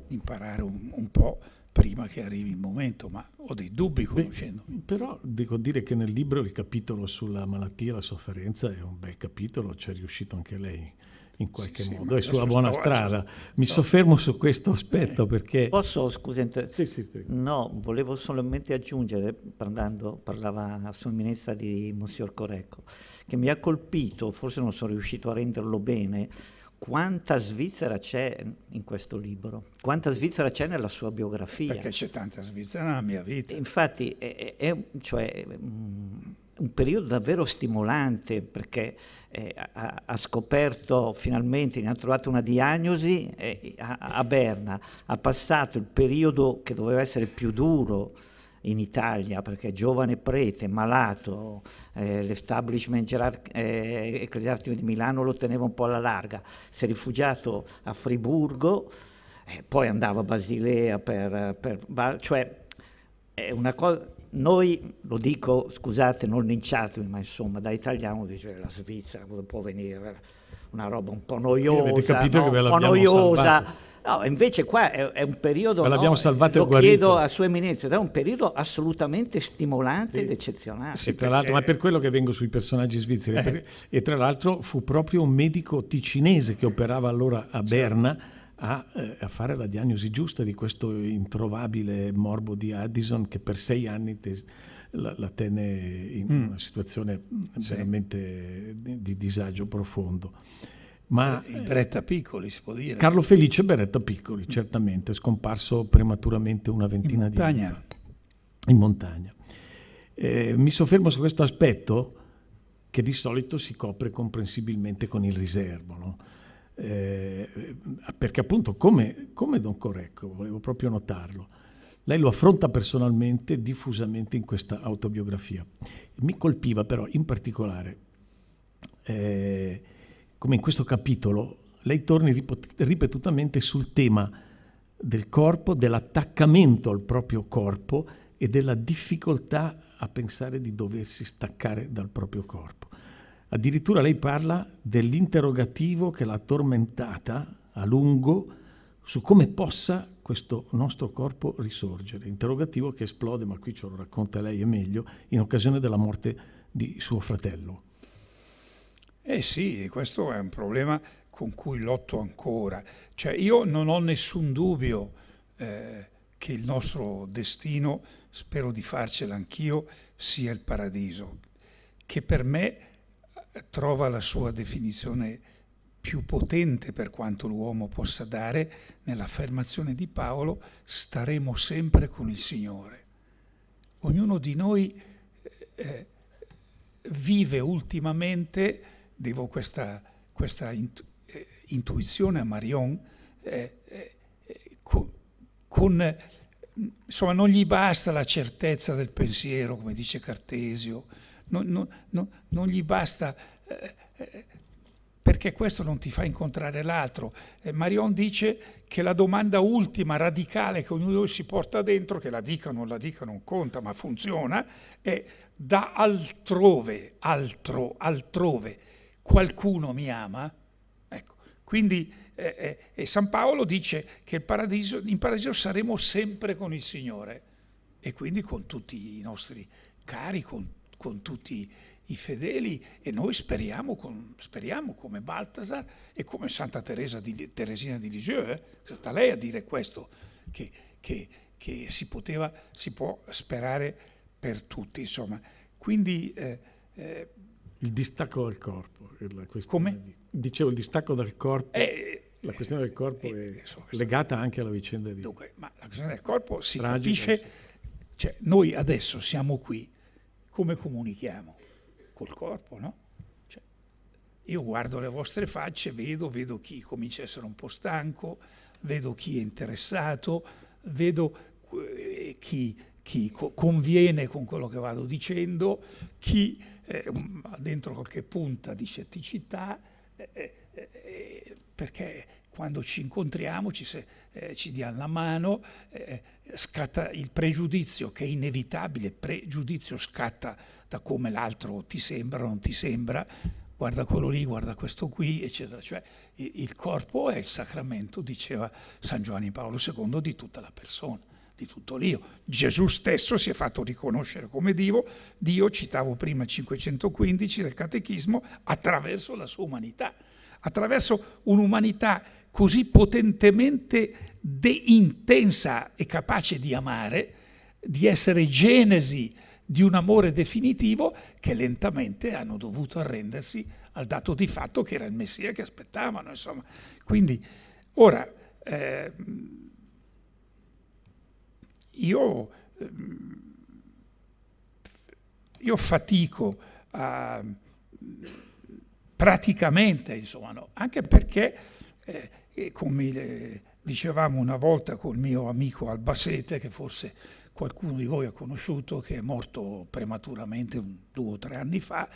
di imparare un, un po' prima che arrivi il momento, ma ho dei dubbi conoscendo. però devo dire che nel libro il capitolo sulla malattia e la sofferenza è un bel capitolo, c'è riuscito anche lei in qualche sì, modo, sì, è sulla buona sto, strada. Sto, Mi sto. soffermo su questo aspetto eh. perché... Posso, scusate, sì, no, volevo solamente aggiungere, parlando, parlava a sua eminenza di Monsignor Corecco, che mi ha colpito, forse non sono riuscito a renderlo bene, quanta Svizzera c'è in questo libro, quanta Svizzera c'è nella sua biografia. Perché c'è tanta Svizzera nella mia vita. Infatti è, è, cioè, mm, un periodo davvero stimolante perché eh, ha, ha, scoperto finalmente, ne ha trovato una diagnosi eh, a, a Berna, ha passato il periodo che doveva essere più duro in Italia, perché giovane prete, malato, eh, l'establishment eh, ecclesiastico di Milano lo teneva un po' alla larga, si è rifugiato a Friburgo, eh, poi andava a Basilea per... per cioè, è una cosa... Noi, lo dico, scusate, non linciatemi, ma insomma, da italiano dice la Svizzera, cosa può venire? Una roba un po' noiosa, no? un po' noiosa. Salvato No, invece qua è, è un periodo... Ma l'abbiamo no, salvato e lo guarito. chiedo a Sua Eminenza, è un periodo assolutamente stimolante sì. ed eccezionale. Sì, perché... ma per quello che vengo sui personaggi svizzeri. Eh. Perché, e tra l'altro fu proprio un medico ticinese che operava allora a Berna a, eh, a, fare la diagnosi giusta di questo introvabile morbo di Addison che per sei anni... Tes- la, la, tenne in mm. una situazione veramente di, di, disagio profondo. Ma eh, eh. Beretta Piccoli si può dire. Carlo Felice Beretta Piccoli, certamente, scomparso prematuramente una ventina di anni fa. In montagna. Eh, mi soffermo su questo aspetto che di solito si copre comprensibilmente con il riservo. No? Eh, perché appunto come, come Don Correcco, volevo proprio notarlo, lei lo affronta personalmente, diffusamente in questa autobiografia. Mi colpiva però in particolare eh, come in questo capitolo, lei torni ripetutamente sul tema del corpo, dell'attaccamento al proprio corpo e della difficoltà a pensare di doversi staccare dal proprio corpo. Addirittura lei parla dell'interrogativo che l'ha tormentata a lungo su come possa questo nostro corpo risorgere. Interrogativo che esplode, ma qui ce lo racconta lei è meglio, in occasione della morte di suo fratello. Eh sì, questo è un problema con cui lotto ancora. Cioè, io non ho nessun dubbio eh, che il nostro destino, spero di farcela anch'io, sia il paradiso, che per me eh, trova la sua definizione più potente per quanto l'uomo possa dare nell'affermazione di Paolo, staremo sempre con il Signore. Ognuno di noi eh, eh vive ultimamente devo questa, questa intu- eh, intuizione a Marion, eh, eh con, con, insomma non gli basta la certezza del pensiero, come dice Cartesio, non, non, non, non gli basta eh, eh, perché questo non ti fa incontrare l'altro. Marion dice che la domanda ultima, radicale, che ognuno di noi si porta dentro, che la dica o non la dica non conta, ma funziona, è da altrove, altro, altrove qualcuno mi ama, ecco, quindi eh, eh, San Paolo dice che paradiso, in paradiso saremo sempre con il Signore e quindi con tutti i nostri cari, con, con tutti i fedeli e noi speriamo, con, speriamo, come Baltasar e come Santa Teresa di, Teresina di Ligieux, eh? è stata lei a dire questo, che, che, che si, poteva, si può sperare per tutti. Insomma. Quindi eh, eh, il distacco dal corpo. Come? Dicevo, il distacco dal corpo. Eh, la questione del corpo eh, è eh, insomma, legata anche alla vicenda di... Dunque, ma la questione del corpo si tragica, capisce... Cioè, noi adesso siamo qui, come comunichiamo? Col corpo, no? Cioè, io guardo le vostre facce, vedo, vedo chi comincia a essere un po' stanco, vedo chi è interessato, vedo eh, chi chi co- conviene con quello che vado dicendo, chi eh, ha dentro qualche punta di scetticità, eh, eh, eh perché quando ci incontriamo ci, se, eh, ci diamo la mano, eh, scatta il pregiudizio che è inevitabile, pregiudizio scatta da come l'altro ti sembra o non ti sembra, guarda quello lì, guarda questo qui, eccetera. Cioè il corpo è il sacramento, diceva San Giovanni Paolo II, di tutta la persona di tutto Dio. Gesù stesso si è fatto riconoscere come Dio, Dio, citavo prima 515 del Catechismo, attraverso la sua umanità, attraverso un'umanità così potentemente intensa e capace di amare, di essere genesi di un amore definitivo che lentamente hanno dovuto arrendersi al dato di fatto che era il Messia che aspettavano. Insomma. Quindi, ora... Eh, io, ehm, io fatico a, praticamente, insomma, no? anche perché, eh, come eh, dicevamo una volta col mio amico Albacete, che forse qualcuno di voi ha conosciuto, che è morto prematuramente un, due o tre anni fa,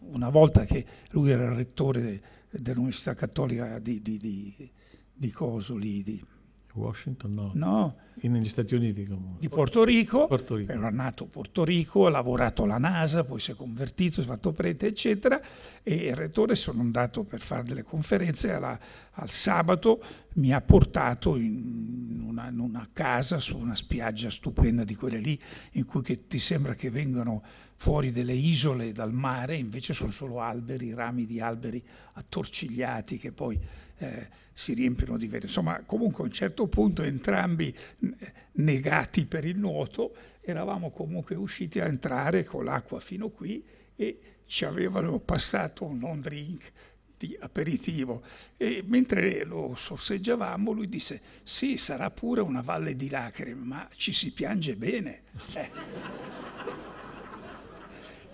una volta che lui era rettore dell'Università Cattolica di, di, di, di Cosoli, Washington no. no. negli Stati Uniti comunque. Di Porto Rico, Porto Rico. era nato a Porto Rico, ha lavorato alla NASA, poi si è convertito, si è fatto prete, eccetera, e il rettore sono andato per fare delle conferenze alla, al sabato, mi ha portato in una, in una, casa su una spiaggia stupenda di quelle lì, in cui ti sembra che vengano fuori delle isole dal mare, invece sono solo alberi, rami di alberi attorcigliati che poi eh, si riempiono di veleno. Insomma, comunque a un certo punto entrambi negati per il nuoto, eravamo comunque usciti a entrare con l'acqua fino qui e ci avevano passato un non drink di aperitivo e mentre lo sorseggiavamo lui disse sì sarà pure una valle di lacrime ma ci si piange bene eh.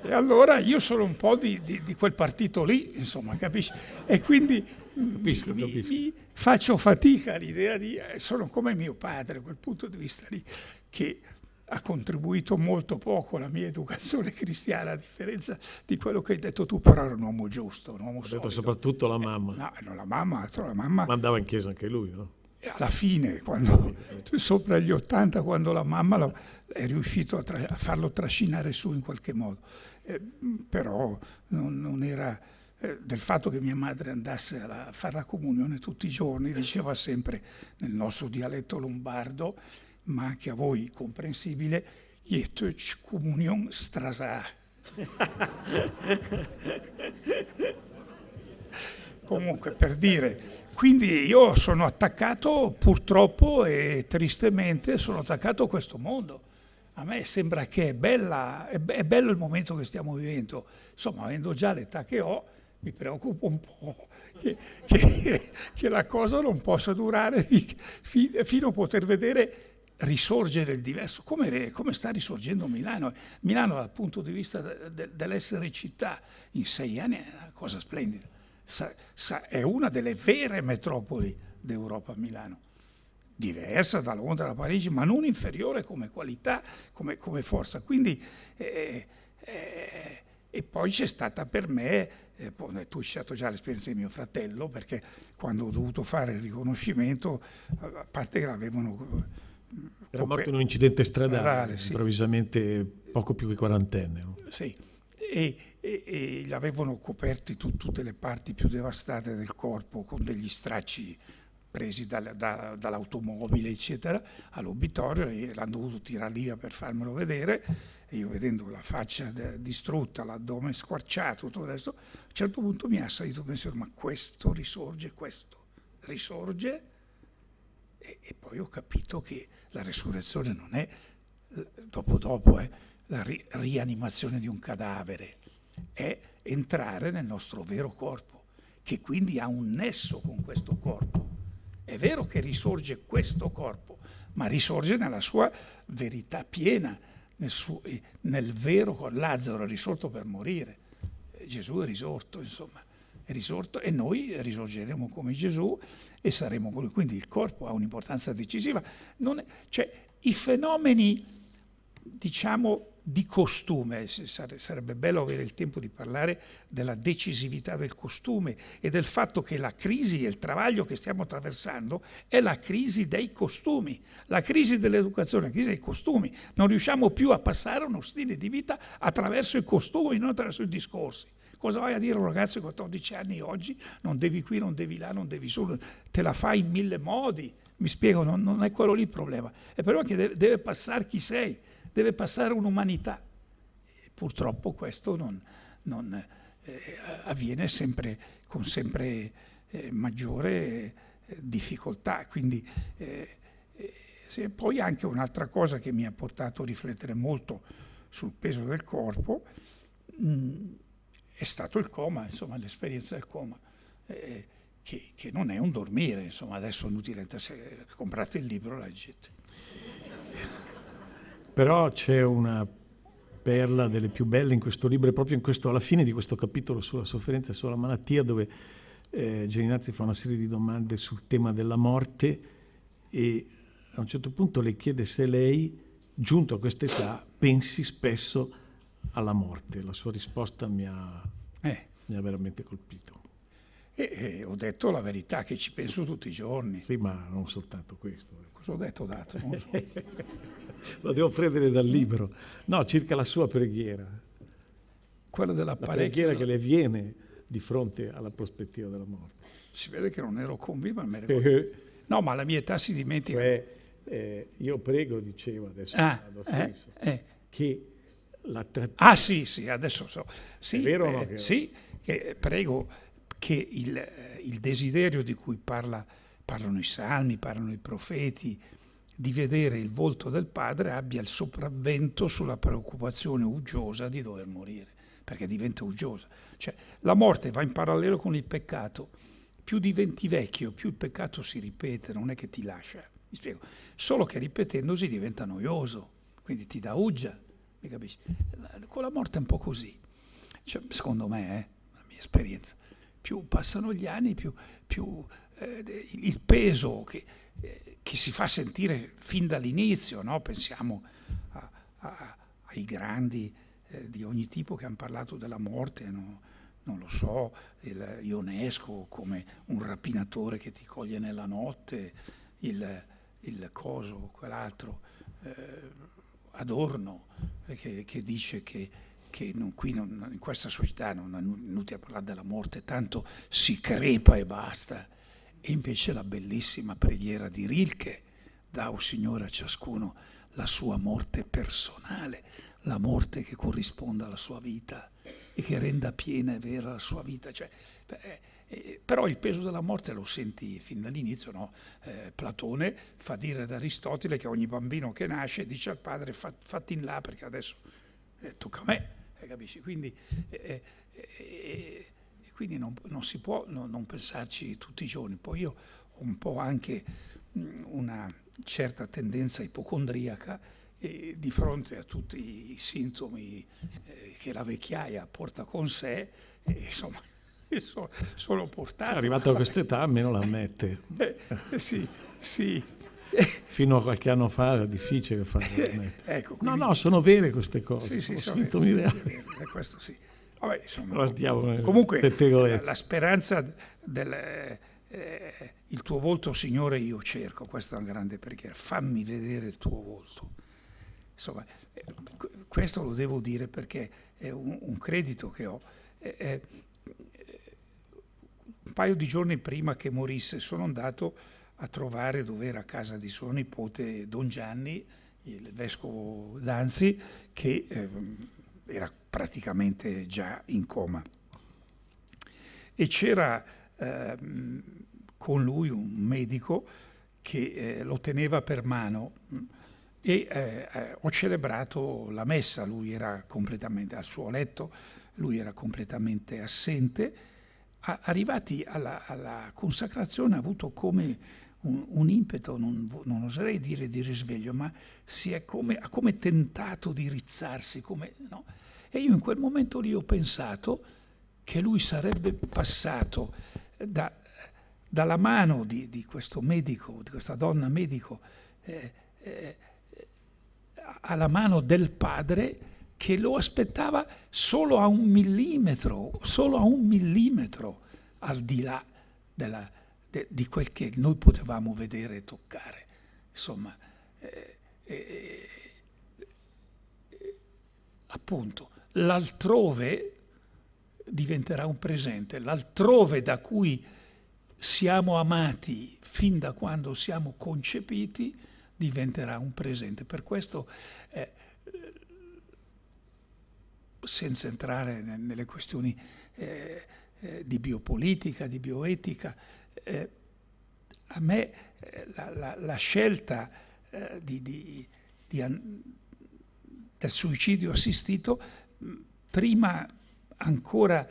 E allora io sono un po' di, di, di quel partito lì, insomma, capisci? E quindi capisco, mi, capisco. Mi faccio fatica all'idea di... Eh, sono come mio padre, da quel punto di vista lì, che ha contribuito molto poco alla mia educazione <laughs> cristiana, a differenza di quello che hai detto tu, però era un uomo giusto, un uomo detto soprattutto la eh, mamma. Eh, no, la mamma, la mamma... Ma andava in chiesa anche lui, no? alla fine, quando, sopra gli 80, quando la mamma lo, è riuscita tra, a farlo trascinare su in qualche modo eh, però non, non era eh, del fatto che mia madre andasse a fare la comunione tutti i giorni, diceva sempre nel nostro dialetto lombardo, ma anche a voi comprensibile, Jetec comunion strasa. <laughs> Comunque, per dire, quindi io sono attaccato purtroppo e tristemente sono attaccato a questo mondo a me sembra che è, bella, è, be- è, bello il momento che stiamo vivendo. Insomma, avendo già l'età che ho, mi preoccupo un po' che, che, che la cosa non possa durare fi- fino a poter vedere risorgere il diverso, come, come, sta risorgendo Milano. Milano dal punto di vista de, de, dell'essere città in sei anni è una cosa splendida, sa, sa, è una delle vere metropoli d'Europa Milano diversa da Londra, da Parigi, ma non inferiore come qualità, come, come forza. Quindi, eh, eh, e poi c'è stata per me, eh, eh tu hai citato già l'esperienza di mio fratello, perché quando ho dovuto fare il riconoscimento, a parte che l'avevano... Eh, Era morto in un incidente stradale, stradale sì. improvvisamente poco più che quarantenne. No? Sì, e, e, e l'avevano coperti tu, tutte le parti più devastate del corpo con degli stracci presi dal, da, dall'automobile, eccetera, all'obitorio e l'hanno dovuto tirare via per farmelo vedere. E io vedendo la faccia distrutta, l'addome squarciato, tutto il resto, a un certo punto mi ha assalito il pensiero, ma questo risorge, questo risorge. E, e, poi ho capito che la resurrezione non è dopo dopo, è eh, la ri, rianimazione di un cadavere, è entrare nel nostro vero corpo, che quindi ha un nesso con questo corpo è vero che risorge questo corpo, ma risorge nella sua verità piena, nel, suo, eh, nel vero corpo. Lazzaro è risorto per morire, eh, Gesù è risorto, insomma, è risorto e noi risorgeremo come Gesù e saremo con lui. Quindi il corpo ha un'importanza decisiva. È, cioè, I fenomeni, diciamo, di costume, sarebbe bello avere il tempo di parlare della decisività del costume e del fatto che la crisi e il travaglio che stiamo attraversando è la crisi dei costumi, la crisi dell'educazione, la crisi dei costumi. Non riusciamo più a passare uno stile di vita attraverso i costumi, non attraverso i discorsi. Cosa vai a dire a un ragazzo di 14 anni oggi? Non devi qui, non devi là, non devi solo, te la fai in mille modi. Mi spiego, non, non è quello lì il problema. È il problema che deve, deve passare chi sei deve passare un'umanità. Purtroppo questo non, non eh, avviene sempre, con sempre eh, maggiore eh, difficoltà. Quindi, eh, eh, poi anche un'altra cosa che mi ha portato a riflettere molto sul peso del corpo mh, mm, è stato il coma, insomma, l'esperienza del coma. Eh, che, che, non è un dormire, insomma, adesso è inutile, se comprate il libro, leggete. Però c'è una perla delle più belle in questo libro, proprio in questo, alla fine di questo capitolo sulla sofferenza e sulla malattia, dove eh, Geninazzi fa una serie di domande sul tema della morte e a un certo punto le chiede se lei, giunto a questa età, pensi spesso alla morte. La sua risposta mi ha, eh, mi ha veramente colpito. E, e, ho detto la verità che ci penso tutti i giorni. Sì, ma non soltanto questo. Cosa ho detto d'altro? So. <laughs> Lo devo prendere dal libro. No, circa la sua preghiera. Quella della La preghiera che le viene di fronte alla prospettiva della morte. Si vede che non ero convinto, ma <laughs> No, ma la mia età si dimentica. Cioè, eh, io prego, dicevo adesso, ah, eh, senso, eh. che la trattativa... Ah sì, sì, adesso so. Sì, È vero o no? Che... Sì, che prego che il, eh, il desiderio di cui parla, parlano i salmi, parlano i profeti, di vedere il volto del padre abbia il sopravvento sulla preoccupazione uggiosa di dover morire, perché diventa uggiosa. Cioè, la morte va in parallelo con il peccato. Più diventi vecchio, più il peccato si ripete, non è che ti lascia. Mi spiego. Solo che ripetendosi diventa noioso, quindi ti dà uggia. Mi capisci? con la morte è un po' così. Cioè, secondo me, eh, la mia esperienza più passano gli anni, più, più eh, il peso che, eh, che, si fa sentire fin dall'inizio, no? pensiamo a, a, ai grandi eh, di ogni tipo che hanno parlato della morte, no? non lo so, il Ionesco come un rapinatore che ti coglie nella notte, il, il coso, quell'altro, eh, Adorno eh, che, che dice che che non, qui non, in questa società non è inutile parlare della morte, tanto si crepa e basta. E invece la bellissima preghiera di Rilke dà, o Signore, a ciascuno la sua morte personale, la morte che corrisponda alla sua vita e che renda piena e vera la sua vita. Cioè, beh, eh, eh, però il peso della morte lo senti fin dall'inizio, no? eh, Platone fa dire ad Aristotele che ogni bambino che nasce dice al padre fatti in là perché adesso eh, tocca a me eh, capisci? Quindi, eh eh, eh, eh, quindi non, non, si può no, non pensarci tutti i giorni. Poi io ho un po' anche mm, una certa tendenza ipocondriaca e di fronte a tutti i sintomi eh, che la vecchiaia porta con sé, insomma, <laughs> sono portato. È arrivato a <laughs> quest'età, almeno l'ammette. sì, sì <laughs> Fino a qualche anno fa era difficile farlo. <laughs> ecco, quindi... No, no, sono vere queste cose. Sì, sì, sono sintomi vere, sì, sì, questo sì. Vabbè, insomma, eh, comunque la, la, speranza del eh, il tuo volto, Signore, io cerco, questa è una grande preghiera, fammi vedere il tuo volto. Insomma, eh, questo lo devo dire perché è un, un credito che ho. Eh, eh un paio di giorni prima che morisse sono andato a trovare dove era a casa di suo nipote Don Gianni, il vescovo d'Anzi, che eh, era praticamente già in coma. E c'era eh, con lui un medico che eh, lo teneva per mano e eh, eh, ho celebrato la messa, lui era completamente al suo letto, lui era completamente assente, a, arrivati alla, alla consacrazione ha avuto come un, un impeto, non, non, oserei dire di risveglio, ma si è come, ha come tentato di rizzarsi. Come, no? E io in quel momento lì ho pensato che lui sarebbe passato da, dalla mano di, di, questo medico, di questa donna medico, eh, eh, alla mano del padre che lo aspettava solo a un millimetro, solo a un millimetro al di là della, de, di quel che noi potevamo vedere e toccare. Insomma, eh, eh, eh, appunto, l'altrove diventerà un presente, l'altrove da cui siamo amati fin da quando siamo concepiti diventerà un presente. Per questo, eh, senza entrare nelle questioni eh, eh, di biopolitica, di bioetica. Eh, a me eh, la, la, la, scelta eh, di, di, di an- del suicidio assistito, prima ancora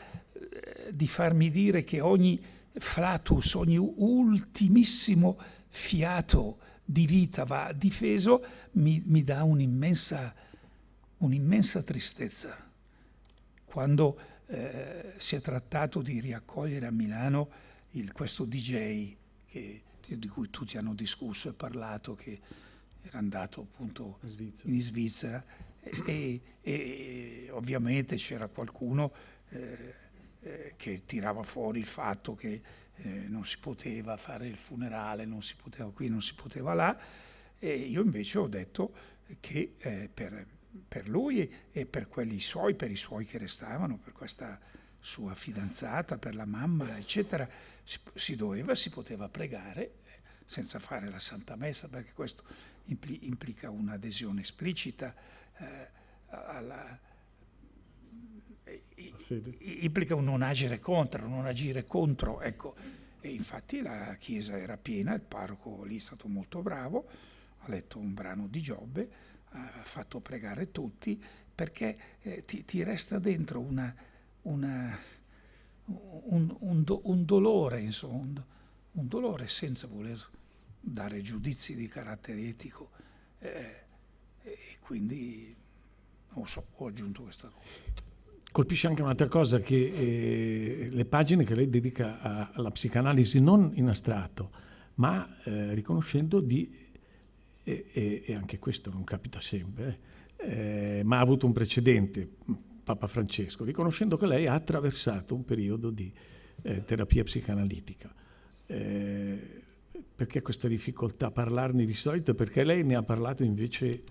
di farmi dire che ogni flatus, ogni ultimissimo fiato di vita va difeso, mi, mi dà un'immensa, un'immensa tristezza. Quando eh, si è trattato di riaccogliere a Milano il, questo DJ che, di cui tutti hanno discusso e parlato, che era andato appunto Svizzera. in Svizzera e, e, ovviamente c'era qualcuno eh, eh, che tirava fuori il fatto che eh, non si poteva fare il funerale, non si poteva qui, non si poteva là e io invece ho detto che eh, per, per lui e per quelli suoi, per i suoi che restavano, per questa sua fidanzata, per la mamma, eccetera, si, si doveva, si poteva pregare eh, senza fare la Santa Messa, perché questo impli- implica un'adesione esplicita eh, alla, i, implica un non agire contro, non agire contro, ecco. E infatti la chiesa era piena, il parroco lì è stato molto bravo, ha letto un brano di Giobbe, ha fatto pregare tutti, perché eh, ti, ti, resta dentro una, una, un, un, do, un, dolore, insomma, un, un, dolore senza voler dare giudizi di carattere etico. Eh, e quindi so, ho aggiunto questa cosa. Colpisce anche un'altra cosa, che eh, le pagine che lei dedica alla psicanalisi non in astratto, ma eh, riconoscendo di e, e, e anche questo non capita sempre, eh, eh ma ha avuto un precedente, mm, Papa Francesco, riconoscendo che lei ha attraversato un periodo di eh, terapia psicanalitica. Eh, perché questa difficoltà a parlarne di solito? Perché lei ne ha parlato invece,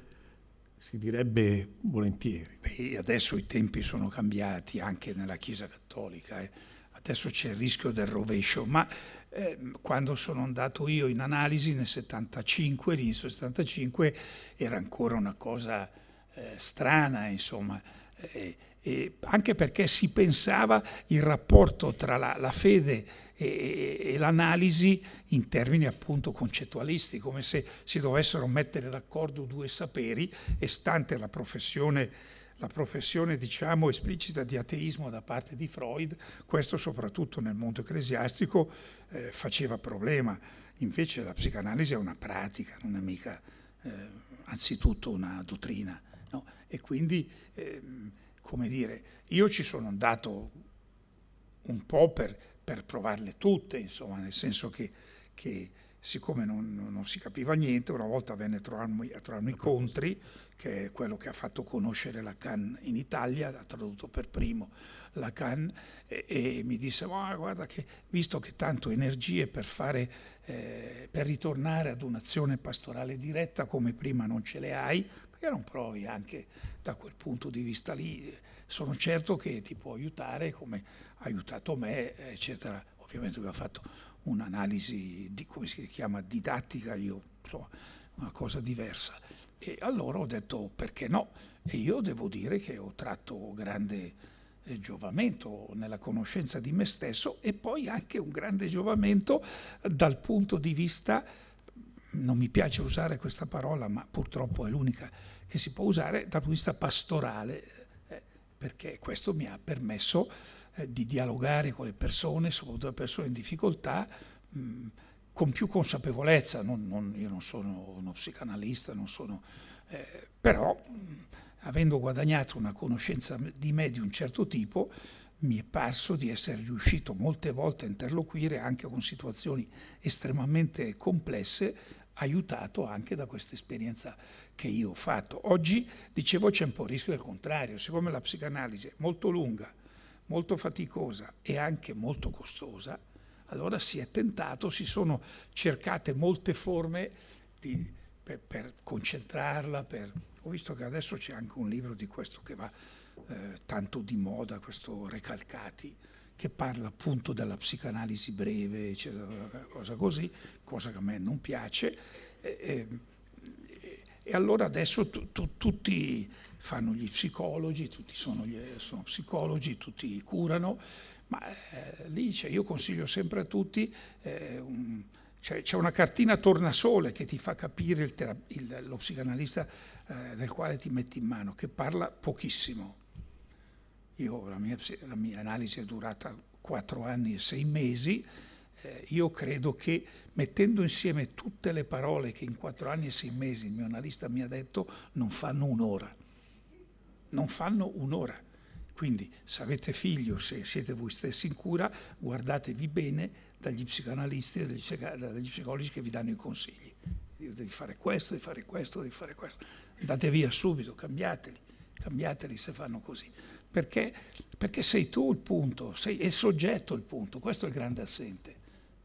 si direbbe, volentieri. Beh, adesso i tempi sono cambiati anche nella Chiesa Cattolica, eh. adesso c'è il rischio del rovescio, ma eh, quando sono andato io in analisi nel 75, l'inizio del 75 era ancora una cosa eh, strana, insomma, eh, anche perché si pensava il rapporto tra la, la fede e, e, e l'analisi in termini appunto concettualisti, come se si dovessero mettere d'accordo due saperi e stante la professione la professione diciamo esplicita di ateismo da parte di Freud, questo soprattutto nel mondo ecclesiastico eh, faceva problema. Invece la psicanalisi è una pratica, non è mica eh, anzitutto una dottrina. No? E quindi, eh, come dire, io ci sono andato un po' per, per provarle tutte, insomma, nel senso che, che siccome non, non, si capiva niente, una volta venne a trovarmi, a trovarmi che è quello che ha fatto conoscere Lacan in Italia, ha tradotto per primo Lacan e, e mi disse oh, guarda che visto che tanto energie per, fare, eh, per ritornare ad un'azione pastorale diretta come prima non ce le hai, perché non provi anche da quel punto di vista lì, sono certo che ti può aiutare come ha aiutato me, eccetera. Ovviamente lui ha fatto un'analisi di, come si chiama, didattica, io insomma, una cosa diversa. E allora ho detto perché no? E io devo dire che ho tratto grande eh, giovamento nella conoscenza di me stesso e poi anche un grande giovamento dal punto di vista, non mi piace usare questa parola, ma purtroppo è l'unica che si può usare, dal punto di vista pastorale, eh, perché questo mi ha permesso eh, di dialogare con le persone, soprattutto le persone in difficoltà. Mh, mm, con più consapevolezza, non, non, io non sono uno psicanalista, non sono, eh, però avendo guadagnato una conoscenza di me di un certo tipo, mi è parso di essere riuscito molte volte a interloquire anche con situazioni estremamente complesse, aiutato anche da questa esperienza che io ho fatto. Oggi, dicevo, c'è un po' il rischio del contrario, siccome la psicanalisi è molto lunga, molto faticosa e anche molto costosa, allora si è tentato, si sono cercate molte forme di, per, per, concentrarla, per, ho visto che adesso c'è anche un libro di questo che va eh, tanto di moda, questo Recalcati, che parla appunto della psicanalisi breve, eccetera, cosa così, cosa che a me non piace. E, e, e allora adesso tu, tu, tutti fanno gli psicologi, tutti sono, gli, sono psicologi, tutti curano ma eh, lì cioè, io consiglio sempre a tutti, eh, un, cioè, c'è una cartina tornasole che ti fa capire il terap- il, lo psicanalista eh, del quale ti metti in mano, che parla pochissimo. Io, la, mia, la mia analisi è durata 4 anni e 6 mesi, eh, io credo che mettendo insieme tutte le parole che in 4 anni e 6 mesi il mio analista mi ha detto, non fanno un'ora. Non fanno un'ora. Quindi se avete figli o se siete voi stessi in cura, guardatevi bene dagli psicanalisti e dagli psicologi che vi danno i consigli. Devi fare questo, devi fare questo, devi fare questo. Andate via subito, cambiateli, cambiateli se fanno così. Perché, perché sei tu il punto, sei il soggetto il punto, questo è il grande assente.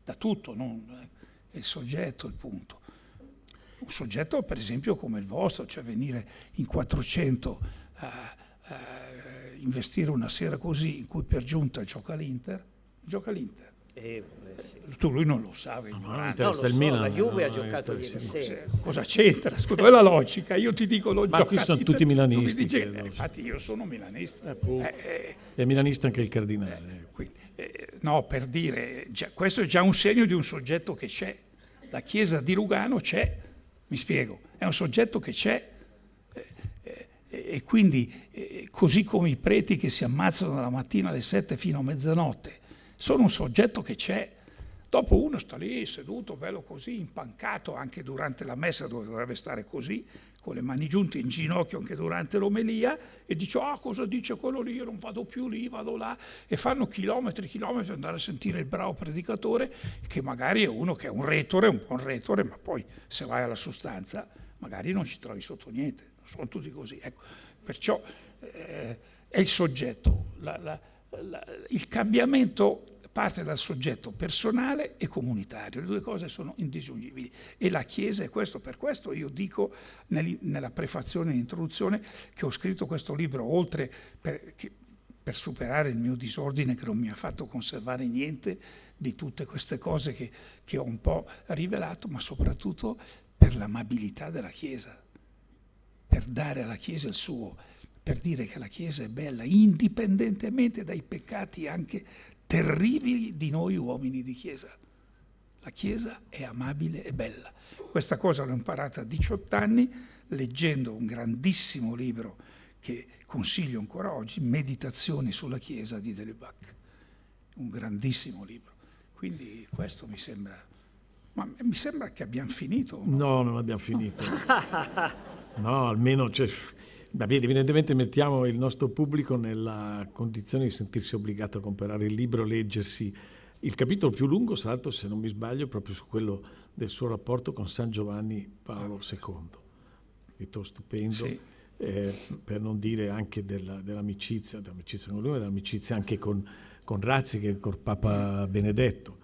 Da tutto, non, eh, è il soggetto il punto un soggetto per esempio come il vostro, cioè venire in 400 a, a, investire una sera così in cui per giunta gioca l'Inter, gioca l'Inter. Eh, sì. Tu lui non lo sa, no, no, ah, no, so, la Juve ha giocato ieri sera. Cosa c'entra? Scusa, è la logica. Io ti dico lo Ma qui sono Inter, tutti milanisti. Dici, eh, infatti io sono milanista. Eh, eh, eh, è milanista anche il cardinale. Eh, ecco. Quindi, no, per dire, già, questo è già un segno di un soggetto che c'è. La chiesa di Lugano c'è, mi spiego, è un soggetto che c'è e quindi, così come i preti che si ammazzano dalla mattina alle sette fino a mezzanotte, sono un soggetto che c'è. Dopo uno sta lì seduto, bello così, impancato anche durante la messa, dove dovrebbe stare così, con le mani giunte in ginocchio anche durante l'omelia, e dice: Ah, oh, cosa dice quello lì? Io non vado più lì, vado là. E fanno chilometri e chilometri per andare a sentire il bravo predicatore, che magari è uno che è un retore, un buon retore, ma poi se vai alla sostanza, magari non ci trovi sotto niente sono tutti così. Ecco. Perciò eh, è il soggetto, la, la, la, il cambiamento parte dal soggetto personale e comunitario, le due cose sono indisgiungibili. e la Chiesa è questo, per questo io dico nel, nella prefazione e introduzione che ho scritto questo libro oltre per, che, per superare il mio disordine che non mi ha fatto conservare niente di tutte queste cose che, che ho un po' rivelato, ma soprattutto per l'amabilità della Chiesa per dare alla Chiesa il suo, per dire che la Chiesa è bella, indipendentemente dai peccati anche terribili di noi uomini di Chiesa. La Chiesa è amabile e bella. Questa cosa l'ho imparata a 18 anni leggendo un grandissimo libro che consiglio ancora oggi, Meditazioni sulla Chiesa di Delibach. Un grandissimo libro. Quindi questo mi sembra... Ma mi sembra che abbiamo finito. No, no non abbiamo finito. No. <laughs> No, almeno cioè, vabbè, evidentemente mettiamo il nostro pubblico nella condizione di sentirsi obbligato a comprare il libro, leggersi. Il capitolo più lungo, tra l'altro, se non mi sbaglio, è proprio su quello del suo rapporto con San Giovanni Paolo ah, ecco. II, Vito stupendo, sì. eh, per non dire anche della, dell'amicizia, dell'amicizia con lui, ma dell'amicizia anche con, con Ratzinger, con Papa mm. Benedetto.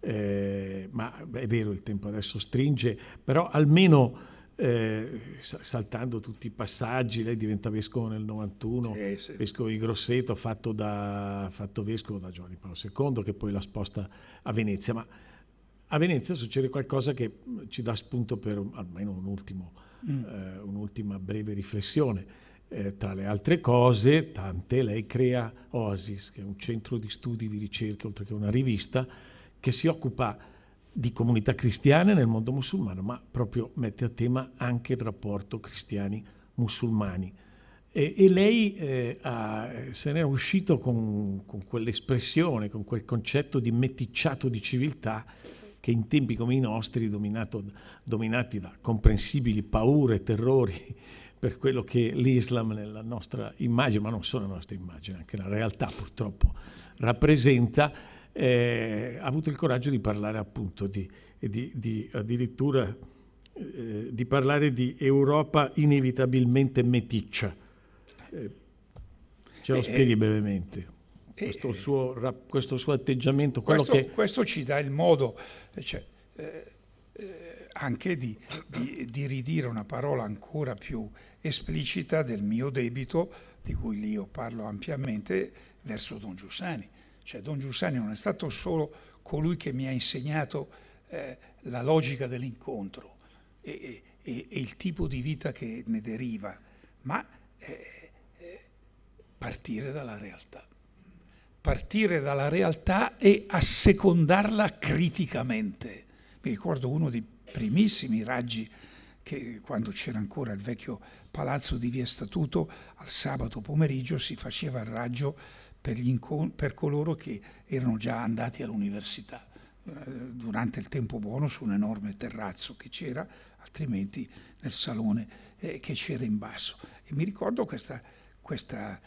Eh, ma è vero, il tempo adesso stringe, però almeno eh, saltando tutti i passaggi, lei diventa vescovo nel 91, sì, sì. vescovo di Grosseto, fatto, da, fatto vescovo da Giovanni Paolo II, che poi la sposta a Venezia. Ma a Venezia succede qualcosa che ci dà spunto per almeno un ultimo, mm. eh, un'ultima breve riflessione. Eh, tra le altre cose, tante, lei crea Oasis, che è un centro di studi, di ricerca, oltre che una rivista, che si occupa di comunità cristiane nel mondo musulmano, ma proprio mette a tema anche il rapporto cristiani-musulmani. E, e lei eh, ha, se n'è uscito con, con quell'espressione, con quel concetto di meticciato di civiltà che in tempi come i nostri, dominato, dominati da comprensibili paure, e terrori <laughs> per quello che l'Islam nella nostra immagine, ma non solo nella nostra immagine, anche la realtà purtroppo rappresenta, eh, ha avuto il coraggio di parlare appunto di, di, di addirittura eh, di parlare di Europa inevitabilmente meticcia. Eh, ce lo eh, spieghi eh, brevemente. Eh, questo suo, questo, suo, atteggiamento. Questo, che... questo, ci dà il modo cioè, anche di, di, di, ridire una parola ancora più esplicita del mio debito, di cui io parlo ampiamente, verso Don Giussani cioè Don Giussani non è stato solo colui che mi ha insegnato eh, la logica dell'incontro e, e, e, il tipo di vita che ne deriva, ma eh, eh, partire dalla realtà. Partire dalla realtà e assecondarla criticamente. Mi ricordo uno dei primissimi raggi che quando c'era ancora il vecchio palazzo di Via Statuto, al sabato pomeriggio si faceva il raggio per, incont- per coloro che erano già andati all'università eh, durante il tempo buono su un enorme terrazzo che c'era, altrimenti nel salone eh, che c'era in basso. E mi ricordo questa, questa,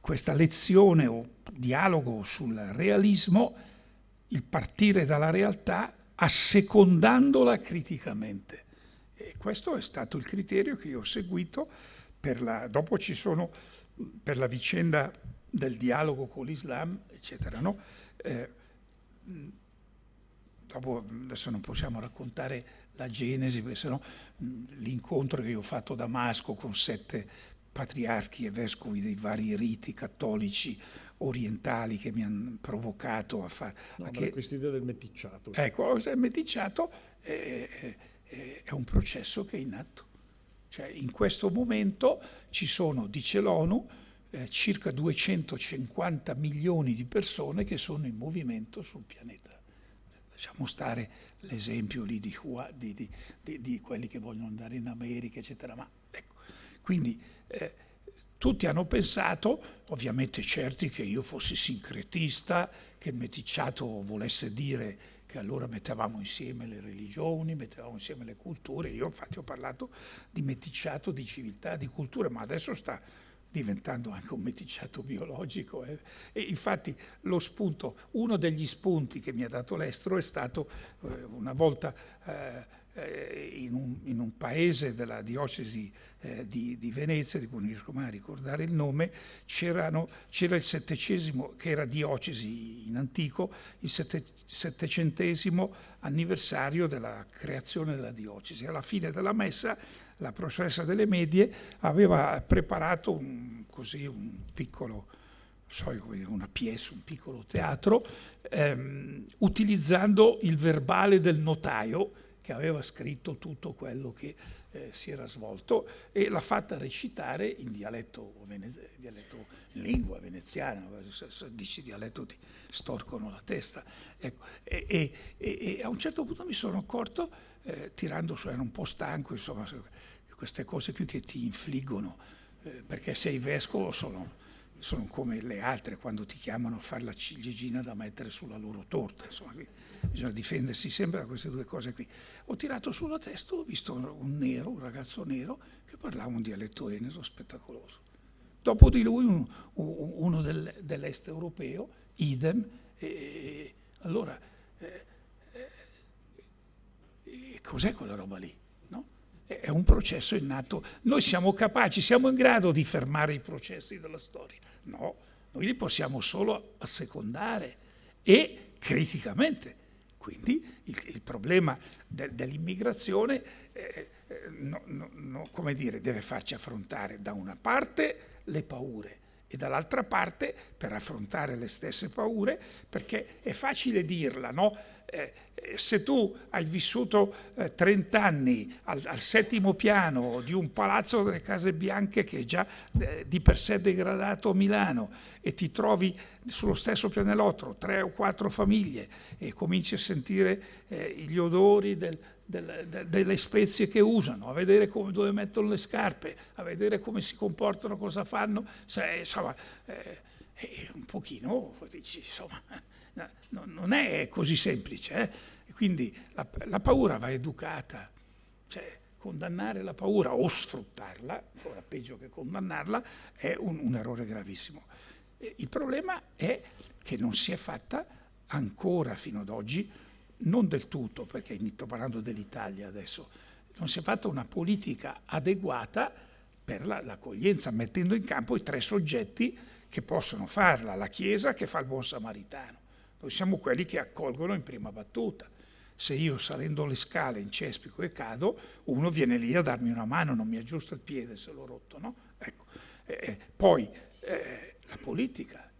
questa, lezione o dialogo sul realismo, il partire dalla realtà assecondandola criticamente. E questo è stato il criterio che io ho seguito. La, dopo ci sono per la vicenda del dialogo con l'Islam, eccetera. No? Eh, dopo, adesso non possiamo raccontare la Genesi, perché sennò l'incontro che io ho fatto a Damasco con sette patriarchi e vescovi dei vari riti cattolici orientali che mi hanno provocato a fare... No, che... questa idea del meticciato. Ecco, il oh, meticciato è, è, è un processo che è in atto. Cioè, in questo momento ci sono, dice l'ONU, eh, circa 250 milioni di persone che sono in movimento sul pianeta. Lasciamo stare l'esempio lì di, di, di, di quelli che vogliono andare in America, eccetera. Ma, ecco, quindi eh, tutti hanno pensato, ovviamente certi che io fossi sincretista, che il meticciato volesse dire che allora mettevamo insieme le religioni, mettevamo insieme le culture, io infatti ho parlato di meticciato, di civiltà, di culture, ma adesso sta diventando anche un meticciato biologico. Eh. E infatti spunto, uno degli spunti che mi ha dato l'estro è stato eh, una volta eh, eh in, un, in, un, paese della diocesi eh, di, di, Venezia, di cui non riesco mai a ricordare il nome, c'era il settecesimo, che era diocesi in antico, il sette, settecentesimo anniversario della creazione della diocesi. Alla fine della messa la processa delle medie aveva preparato un, così un piccolo, so una pièce, un piccolo teatro, ehm, utilizzando il verbale del notaio che aveva scritto tutto quello che eh, si era svolto e l'ha fatta recitare in dialetto, venez- dialetto lingua veneziana, se, dici dialetto ti storcono la testa. Ecco, e, e, e, a un certo punto mi sono accorto eh, tirando su, cioè, era un po' stanco, insomma, queste cose qui che ti infliggono, eh, perché sei vescovo sono, sono, come le altre quando ti chiamano a fare la ciliegina da mettere sulla loro torta, insomma, bisogna difendersi sempre da queste due cose qui. Ho tirato sulla testa, ho visto un nero, un ragazzo nero, che parlava un dialetto eneso spettacoloso. Dopo di lui un, uno del, dell'est europeo, idem, e, allora... Eh, eh, cos'è quella roba lì? No? È un processo innato. Noi siamo capaci, siamo in grado di fermare i processi della storia. No, noi li possiamo solo assecondare e criticamente. Quindi il, il problema de, dell'immigrazione eh, eh no, no, come dire, deve farci affrontare da una parte le paure e dall'altra parte per affrontare le stesse paure, perché è facile dirla, no? Eh, eh, se tu hai vissuto eh, 30 anni al, al, settimo piano di un palazzo delle Case Bianche che è già eh, di per sé degradato a Milano e ti trovi sullo stesso pianellotto tre o quattro famiglie e cominci a sentire eh, gli odori del, del, de, delle spezie che usano, a vedere come, dove mettono le scarpe, a vedere come si comportano, cosa fanno, se, insomma, un pochino dici, insomma No, non è così semplice. Eh? Quindi la, la, paura va educata. Cioè, condannare la paura o sfruttarla, ancora peggio che condannarla, è un, un errore gravissimo. il problema è che non si è fatta ancora fino ad oggi, non del tutto, perché sto parlando dell'Italia adesso, non si è fatta una politica adeguata per la, l'accoglienza, mettendo in campo i tre soggetti che possono farla, la Chiesa che fa il buon samaritano, noi siamo quelli che accolgono in prima battuta. Se io salendo le scale incespico e cado, uno viene lì a darmi una mano, non mi aggiusta il piede se l'ho rotto, no? Ecco. Eh, eh poi eh, la politica,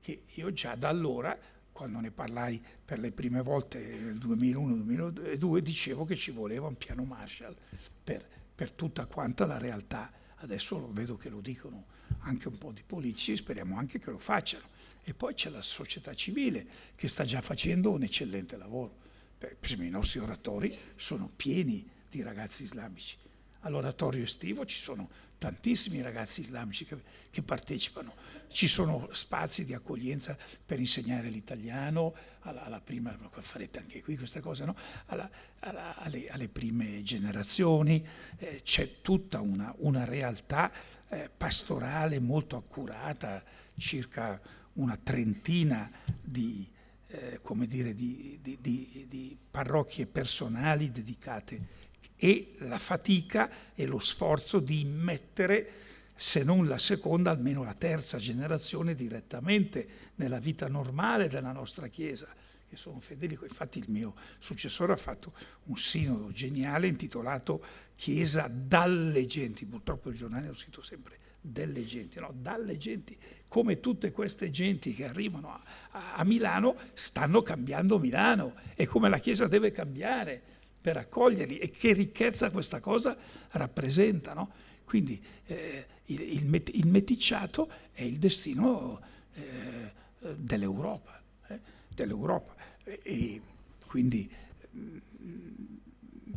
che io già da allora quando ne parlai per le prime volte nel 2001-2002, dicevo che ci voleva un piano Marshall per, per, tutta quanta la realtà. Adesso vedo che lo dicono anche un po' di politici, speriamo anche che lo facciano. E poi c'è la società civile che sta già facendo un eccellente lavoro. Per i nostri oratori sono pieni di ragazzi islamici. All'oratorio estivo ci sono tantissimi ragazzi islamici che, che, partecipano, ci sono spazi di accoglienza per insegnare l'italiano, alla, alla prima, farete anche qui questa cosa, no? alla, alla, alle, alle, prime generazioni, eh, c'è tutta una, una realtà eh, pastorale molto accurata circa una trentina di, eh, dire, di, di, di parrocchie personali dedicate e la fatica e lo sforzo di immettere, se non la seconda, almeno la terza generazione direttamente nella vita normale della nostra Chiesa, che sono Federico. Infatti il mio successore ha fatto un sinodo geniale intitolato Chiesa dalle genti. Purtroppo il giornale ho scritto sempre delle genti, no, dalle genti, come tutte queste genti che arrivano a, a, a Milano stanno cambiando Milano e come la Chiesa deve cambiare per accoglierli e che ricchezza questa cosa rappresenta. No? Quindi eh, il, il, met, il, meticciato è il destino eh, dell'Europa, eh, dell'Europa. E, e quindi mh, mm,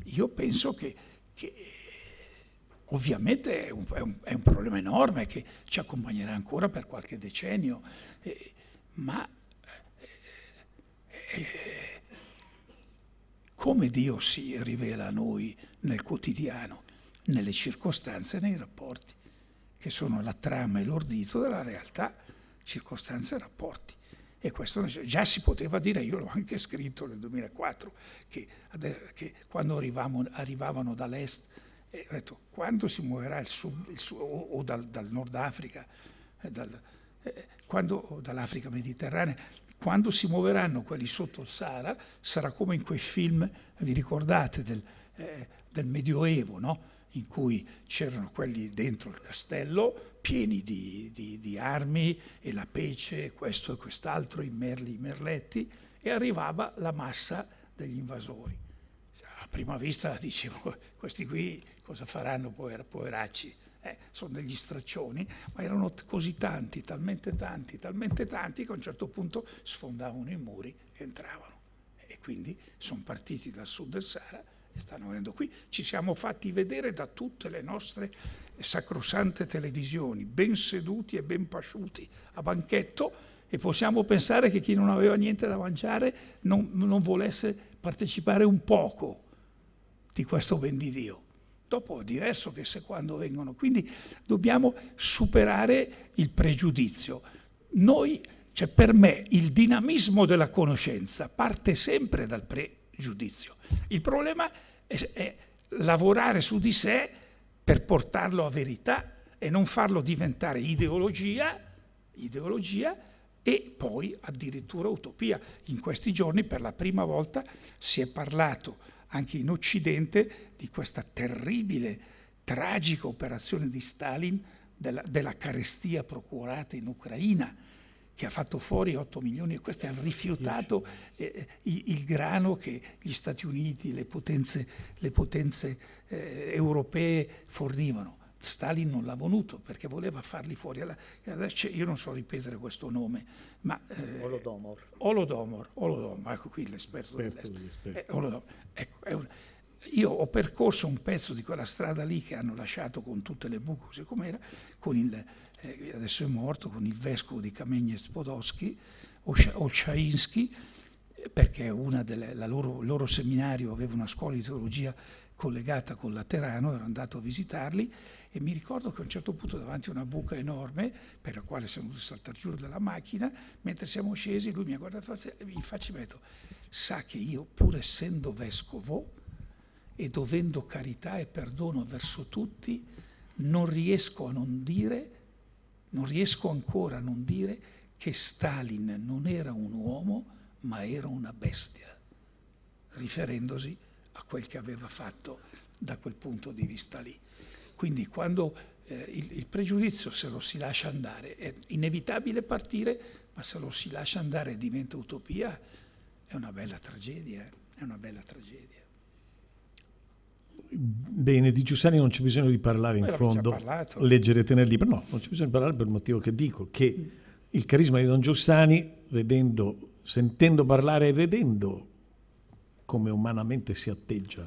io penso che, che ovviamente è un, è, un, è un, problema enorme che ci accompagnerà ancora per qualche decennio, eh, ma eh, eh, come Dio si rivela a noi nel quotidiano, nelle circostanze, nei rapporti, che sono la trama e l'ordito della realtà, circostanze e rapporti. E questo già si poteva dire, io l'ho anche scritto nel 2004, che, che quando arrivavano dall'est e ho detto, quando si muoverà il sud, il sud o, o, dal, dal Nord Africa, eh, dal, eh, eh, quando, o dall'Africa mediterranea, quando si muoveranno quelli sotto il Sahara, sarà come in quei film, vi ricordate, del, eh, del Medioevo, no? in cui c'erano quelli dentro il castello, pieni di, di, di armi e la pece, questo e quest'altro, i merli, i merletti, e arrivava la massa degli invasori. A prima vista dicevo, <laughs> questi qui cosa faranno pover- poveracci? Eh, sono degli straccioni, ma erano così tanti, talmente tanti, talmente tanti che a un certo punto sfondavano i muri e entravano. E quindi sono partiti dal sud del Sahara e stanno venendo qui. Ci siamo fatti vedere da tutte le nostre sacrosante televisioni, ben seduti e ben pasciuti a banchetto e possiamo pensare che chi non aveva niente da mangiare non, non volesse partecipare un poco di questo ben di Dio dopo è diverso che se quando vengono. Quindi dobbiamo superare il pregiudizio. Noi, cioè per me, il dinamismo della conoscenza parte sempre dal pregiudizio. Il problema è, è lavorare su di sé per portarlo a verità e non farlo diventare ideologia, ideologia e poi addirittura utopia. In questi giorni per la prima volta si è parlato anche in Occidente di questa terribile, tragica operazione di Stalin della, della carestia procurata in Ucraina che ha fatto fuori 8 milioni e questo ha rifiutato eh, il, il, grano che gli Stati Uniti, le potenze, le potenze eh, europee fornivano. Stalin non l'ha voluto perché voleva farli fuori. Adesso io non so ripetere questo nome, ma... Eh, Olodomor. Olodomor, Olodomor, ecco qui l'esperto, dell'est. Eh, ecco, un, io ho percorso un pezzo di quella strada lì che hanno lasciato con tutte le buche così com'era, con il, eh, adesso è morto, con il vescovo di Kamenyez Podolsky, Olchainsky, perché delle, la loro, il loro seminario aveva una scuola di teologia collegata con Laterano, ero andato a visitarli e mi ricordo che a un certo punto davanti a una buca enorme, per la quale siamo dovuti saltare giù dalla macchina, mentre siamo scesi lui mi ha guardato in faccia e mi ha detto, sa che io pur essendo vescovo e dovendo carità e perdono verso tutti, non riesco a non dire, non riesco ancora a non dire che Stalin non era un uomo ma era una bestia, riferendosi a a quel che aveva fatto da quel punto di vista lì. Quindi quando eh, il, il, pregiudizio se lo si lascia andare è inevitabile partire, ma se lo si lascia andare e diventa utopia, è una bella tragedia, eh, è una bella tragedia. Bene, di Giussani non c'è bisogno di parlare in fondo, leggere e tenere libro, no, non c'è bisogno di parlare per il motivo che dico, che il carisma di Don Giussani, vedendo, sentendo parlare e vedendo come umanamente si atteggia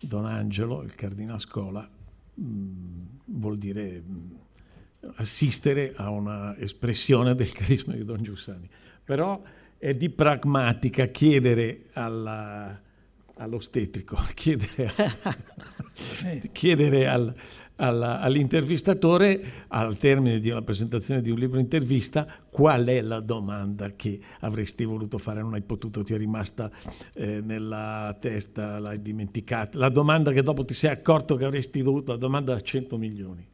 Don Angelo, il cardinascola, mm, vuol dire mh, mm, assistere a una espressione del carisma di Don Giussani. Però è di pragmatica chiedere alla, all'ostetrico, chiedere, <laughs> a, chiedere al, eh alla, all'intervistatore, al termine di una presentazione di un libro intervista, qual è la domanda che avresti voluto fare, non hai potuto, ti è rimasta eh, nella testa, l'hai dimenticata, la domanda che dopo ti sei accorto che avresti dovuto, la domanda da 100 milioni.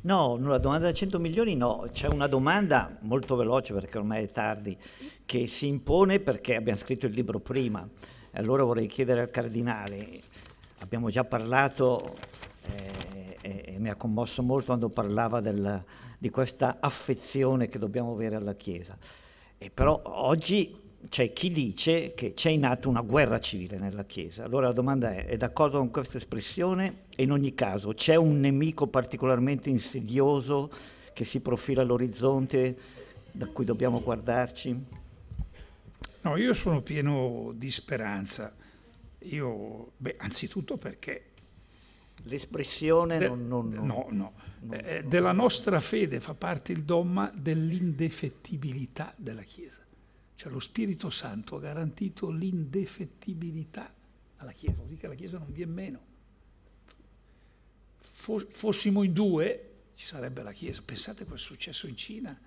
No, la domanda da 100 milioni no, c'è una domanda molto veloce perché ormai è tardi, che si impone perché abbiamo scritto il libro prima. Allora vorrei chiedere al Cardinale, abbiamo già parlato eh, e, mi ha commosso molto quando parlava del, di questa affezione che dobbiamo avere alla Chiesa. E però oggi c'è chi dice che c'è in atto una guerra civile nella Chiesa. Allora la domanda è, è d'accordo con questa espressione? E in ogni caso c'è un nemico particolarmente insidioso che si profila all'orizzonte da cui dobbiamo guardarci? No, io sono pieno di speranza. Io, beh, anzitutto perché L'espressione De, non, non, non, No, no. Non, eh, eh, della nostra fede fa parte il dogma dell'indefettibilità della Chiesa. Cioè lo Spirito Santo ha garantito l'indefettibilità alla Chiesa, vuol dire che la Chiesa non viene meno. Fossimo in due, ci sarebbe la Chiesa. Pensate a cosa è successo in Cina.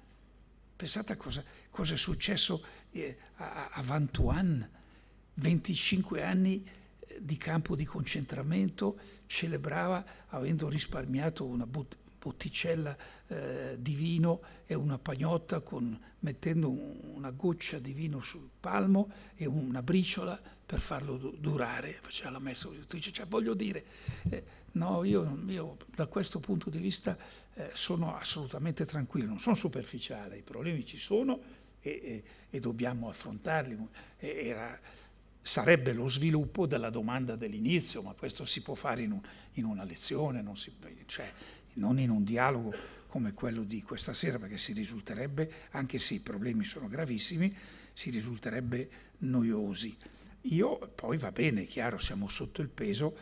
Pensate a cosa, cosa è successo eh, a, a Van 25 anni di campo di concentramento celebrava avendo risparmiato una but- botticella eh, di vino e una pagnotta con, mettendo un, una goccia di vino sul palmo e una briciola per farlo du- durare, faceva la messa, dice, cioè, voglio dire, eh, no, io, io, da questo punto di vista eh, sono assolutamente tranquillo, non sono superficiale, i problemi ci sono e, e, e dobbiamo affrontarli. Era, sarebbe lo sviluppo della domanda dell'inizio, ma questo si può fare in, un, in una lezione, non, si, cioè, non in un dialogo come quello di questa sera, perché si risulterebbe, anche se i problemi sono gravissimi, si risulterebbe noiosi. Io poi va bene, chiaro, siamo sotto il peso,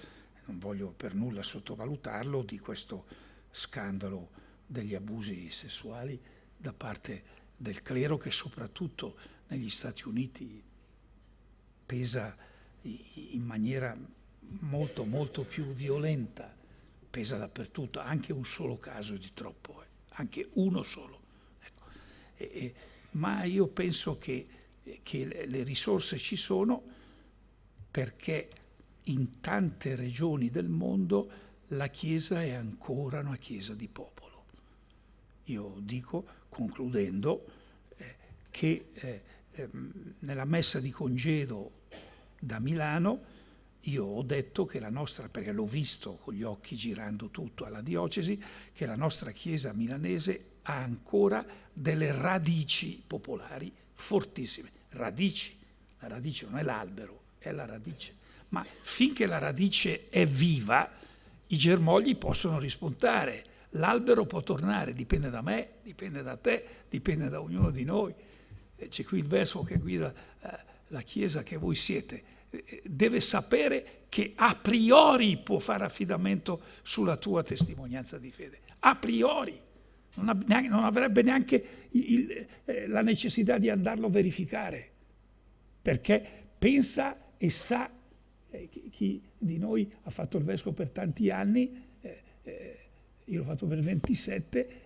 non voglio per nulla sottovalutarlo, di questo scandalo degli abusi sessuali da parte del clero che soprattutto negli Stati Uniti pesa in maniera molto molto più violenta, pesa dappertutto, anche un solo caso di troppo, eh. anche uno solo. Ecco. E, e, ma io penso che, che le, le risorse ci sono perché in tante regioni del mondo la Chiesa è ancora una Chiesa di popolo. Io dico, concludendo, eh, che eh, Ehm, nella messa di congedo da Milano io ho detto che la nostra, perché l'ho visto con gli occhi girando tutto alla diocesi, che la nostra chiesa milanese ha ancora delle radici popolari fortissime. Radici, la radice non è l'albero, è la radice. Ma finché la radice è viva, i germogli possono rispuntare, l'albero può tornare, dipende da me, dipende da te, dipende da ognuno di noi c'è qui il vescovo che guida eh, la Chiesa che voi siete, eh, deve sapere che a priori può fare affidamento sulla tua testimonianza di fede, a priori. Non, avrebbe neanche il, il, eh, la necessità di andarlo a verificare, perché pensa e sa eh, chi, chi, di noi ha fatto il vescovo per tanti anni, eh, eh, io l'ho fatto per 27,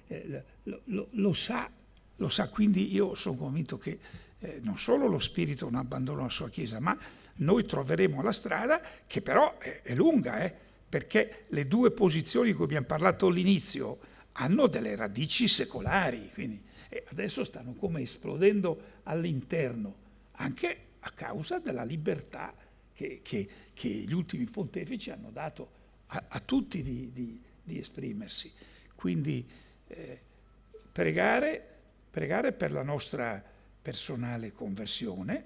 lo, lo, lo sa lo sa. Quindi io sono convinto che eh, non solo lo spirito non abbandona la sua Chiesa, ma noi troveremo la strada che però è, è lunga, eh, perché le due posizioni di cui abbiamo parlato all'inizio hanno delle radici secolari, quindi eh, adesso stanno come esplodendo all'interno, anche a causa della libertà che, che, che gli ultimi pontefici hanno dato a, a tutti di, di, di, esprimersi. Quindi eh, pregare pregare per la nostra personale conversione,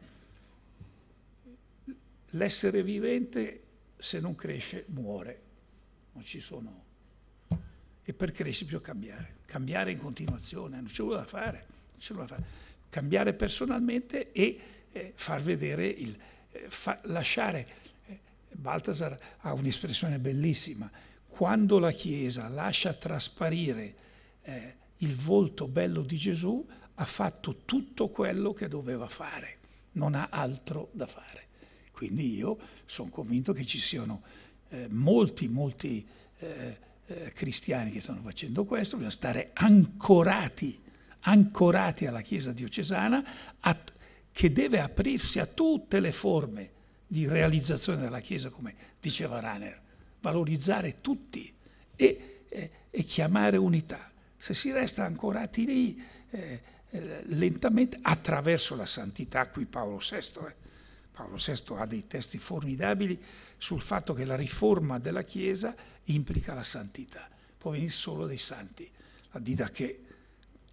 l'essere vivente se non cresce muore, non ci sono... E per crescere bisogna cambiare, cambiare in continuazione, non c'è nulla da fare, non c'è nulla da fare. Cambiare personalmente e eh, far vedere, il, eh, fa, lasciare... Eh, Baltasar ha un'espressione bellissima, quando la Chiesa lascia trasparire eh, il volto bello di Gesù ha fatto tutto quello che doveva fare, non ha altro da fare. Quindi io sono convinto che ci siano eh, molti, molti eh, eh, cristiani che stanno facendo questo, bisogna stare ancorati, ancorati alla Chiesa diocesana a, che deve aprirsi a tutte le forme di realizzazione della Chiesa, come diceva Raner, valorizzare tutti e, e, e chiamare unità se si resta ancorati lì eh, lentamente attraverso la santità qui Paolo VI, eh. Paolo VI ha dei testi formidabili sul fatto che la riforma della Chiesa implica la santità, può venire solo dei santi. La didache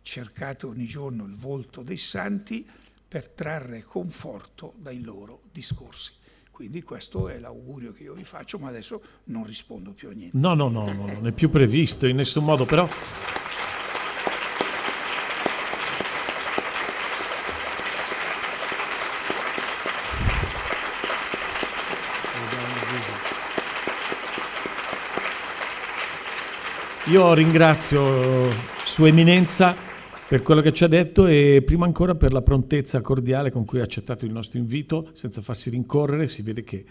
cercate ogni giorno il volto dei santi per trarre conforto dai loro discorsi. Quindi questo è l'augurio che io vi faccio, ma adesso non rispondo più a niente. No, no, no, no non è più previsto in nessun modo, però Io ringrazio Sua Eminenza per quello che ci ha detto e prima ancora per la prontezza cordiale con cui ha accettato il nostro invito senza farsi rincorrere. Si vede che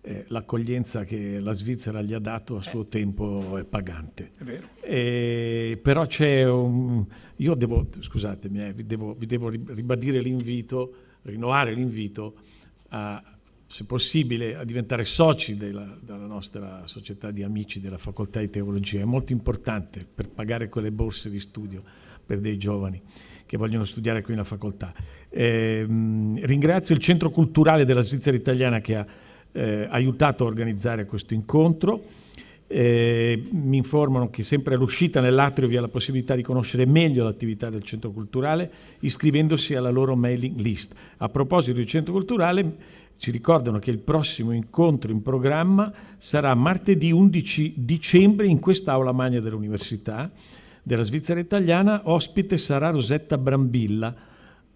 eh, l'accoglienza che la Svizzera gli ha dato a suo tempo è pagante. È vero. Eh, però c'è un... Io devo, scusatemi, eh, vi, devo, vi devo ribadire l'invito, rinnovare l'invito a se possibile, a diventare soci della, della, nostra società di amici della facoltà di teologia. È molto importante per pagare quelle borse di studio per dei giovani che vogliono studiare qui nella facoltà. Eh, ringrazio il Centro Culturale della Svizzera Italiana che ha eh, aiutato a organizzare questo incontro. Eh, mi informano che sempre all'uscita nell'atrio vi è la possibilità di conoscere meglio l'attività del centro culturale iscrivendosi alla loro mailing list. A proposito del centro culturale, ci ricordano che il prossimo incontro in programma sarà martedì 11 dicembre in quest'aula magna dell'Università della Svizzera Italiana. Ospite sarà Rosetta Brambilla,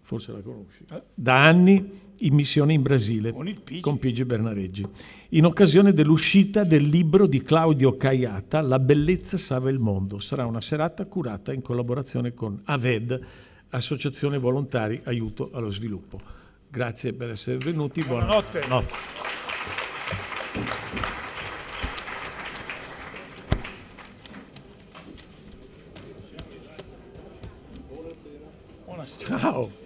forse la conosci, eh? da anni in missione in Brasile con Pigi Bernareggi, in occasione dell'uscita del libro di Claudio Caiata, La bellezza salva il mondo. Sarà una serata curata in collaborazione con AVED, Associazione Volontari Aiuto allo Sviluppo. Grazie per essere venuti. Buonanotte. Buonanotte. No. Ciao.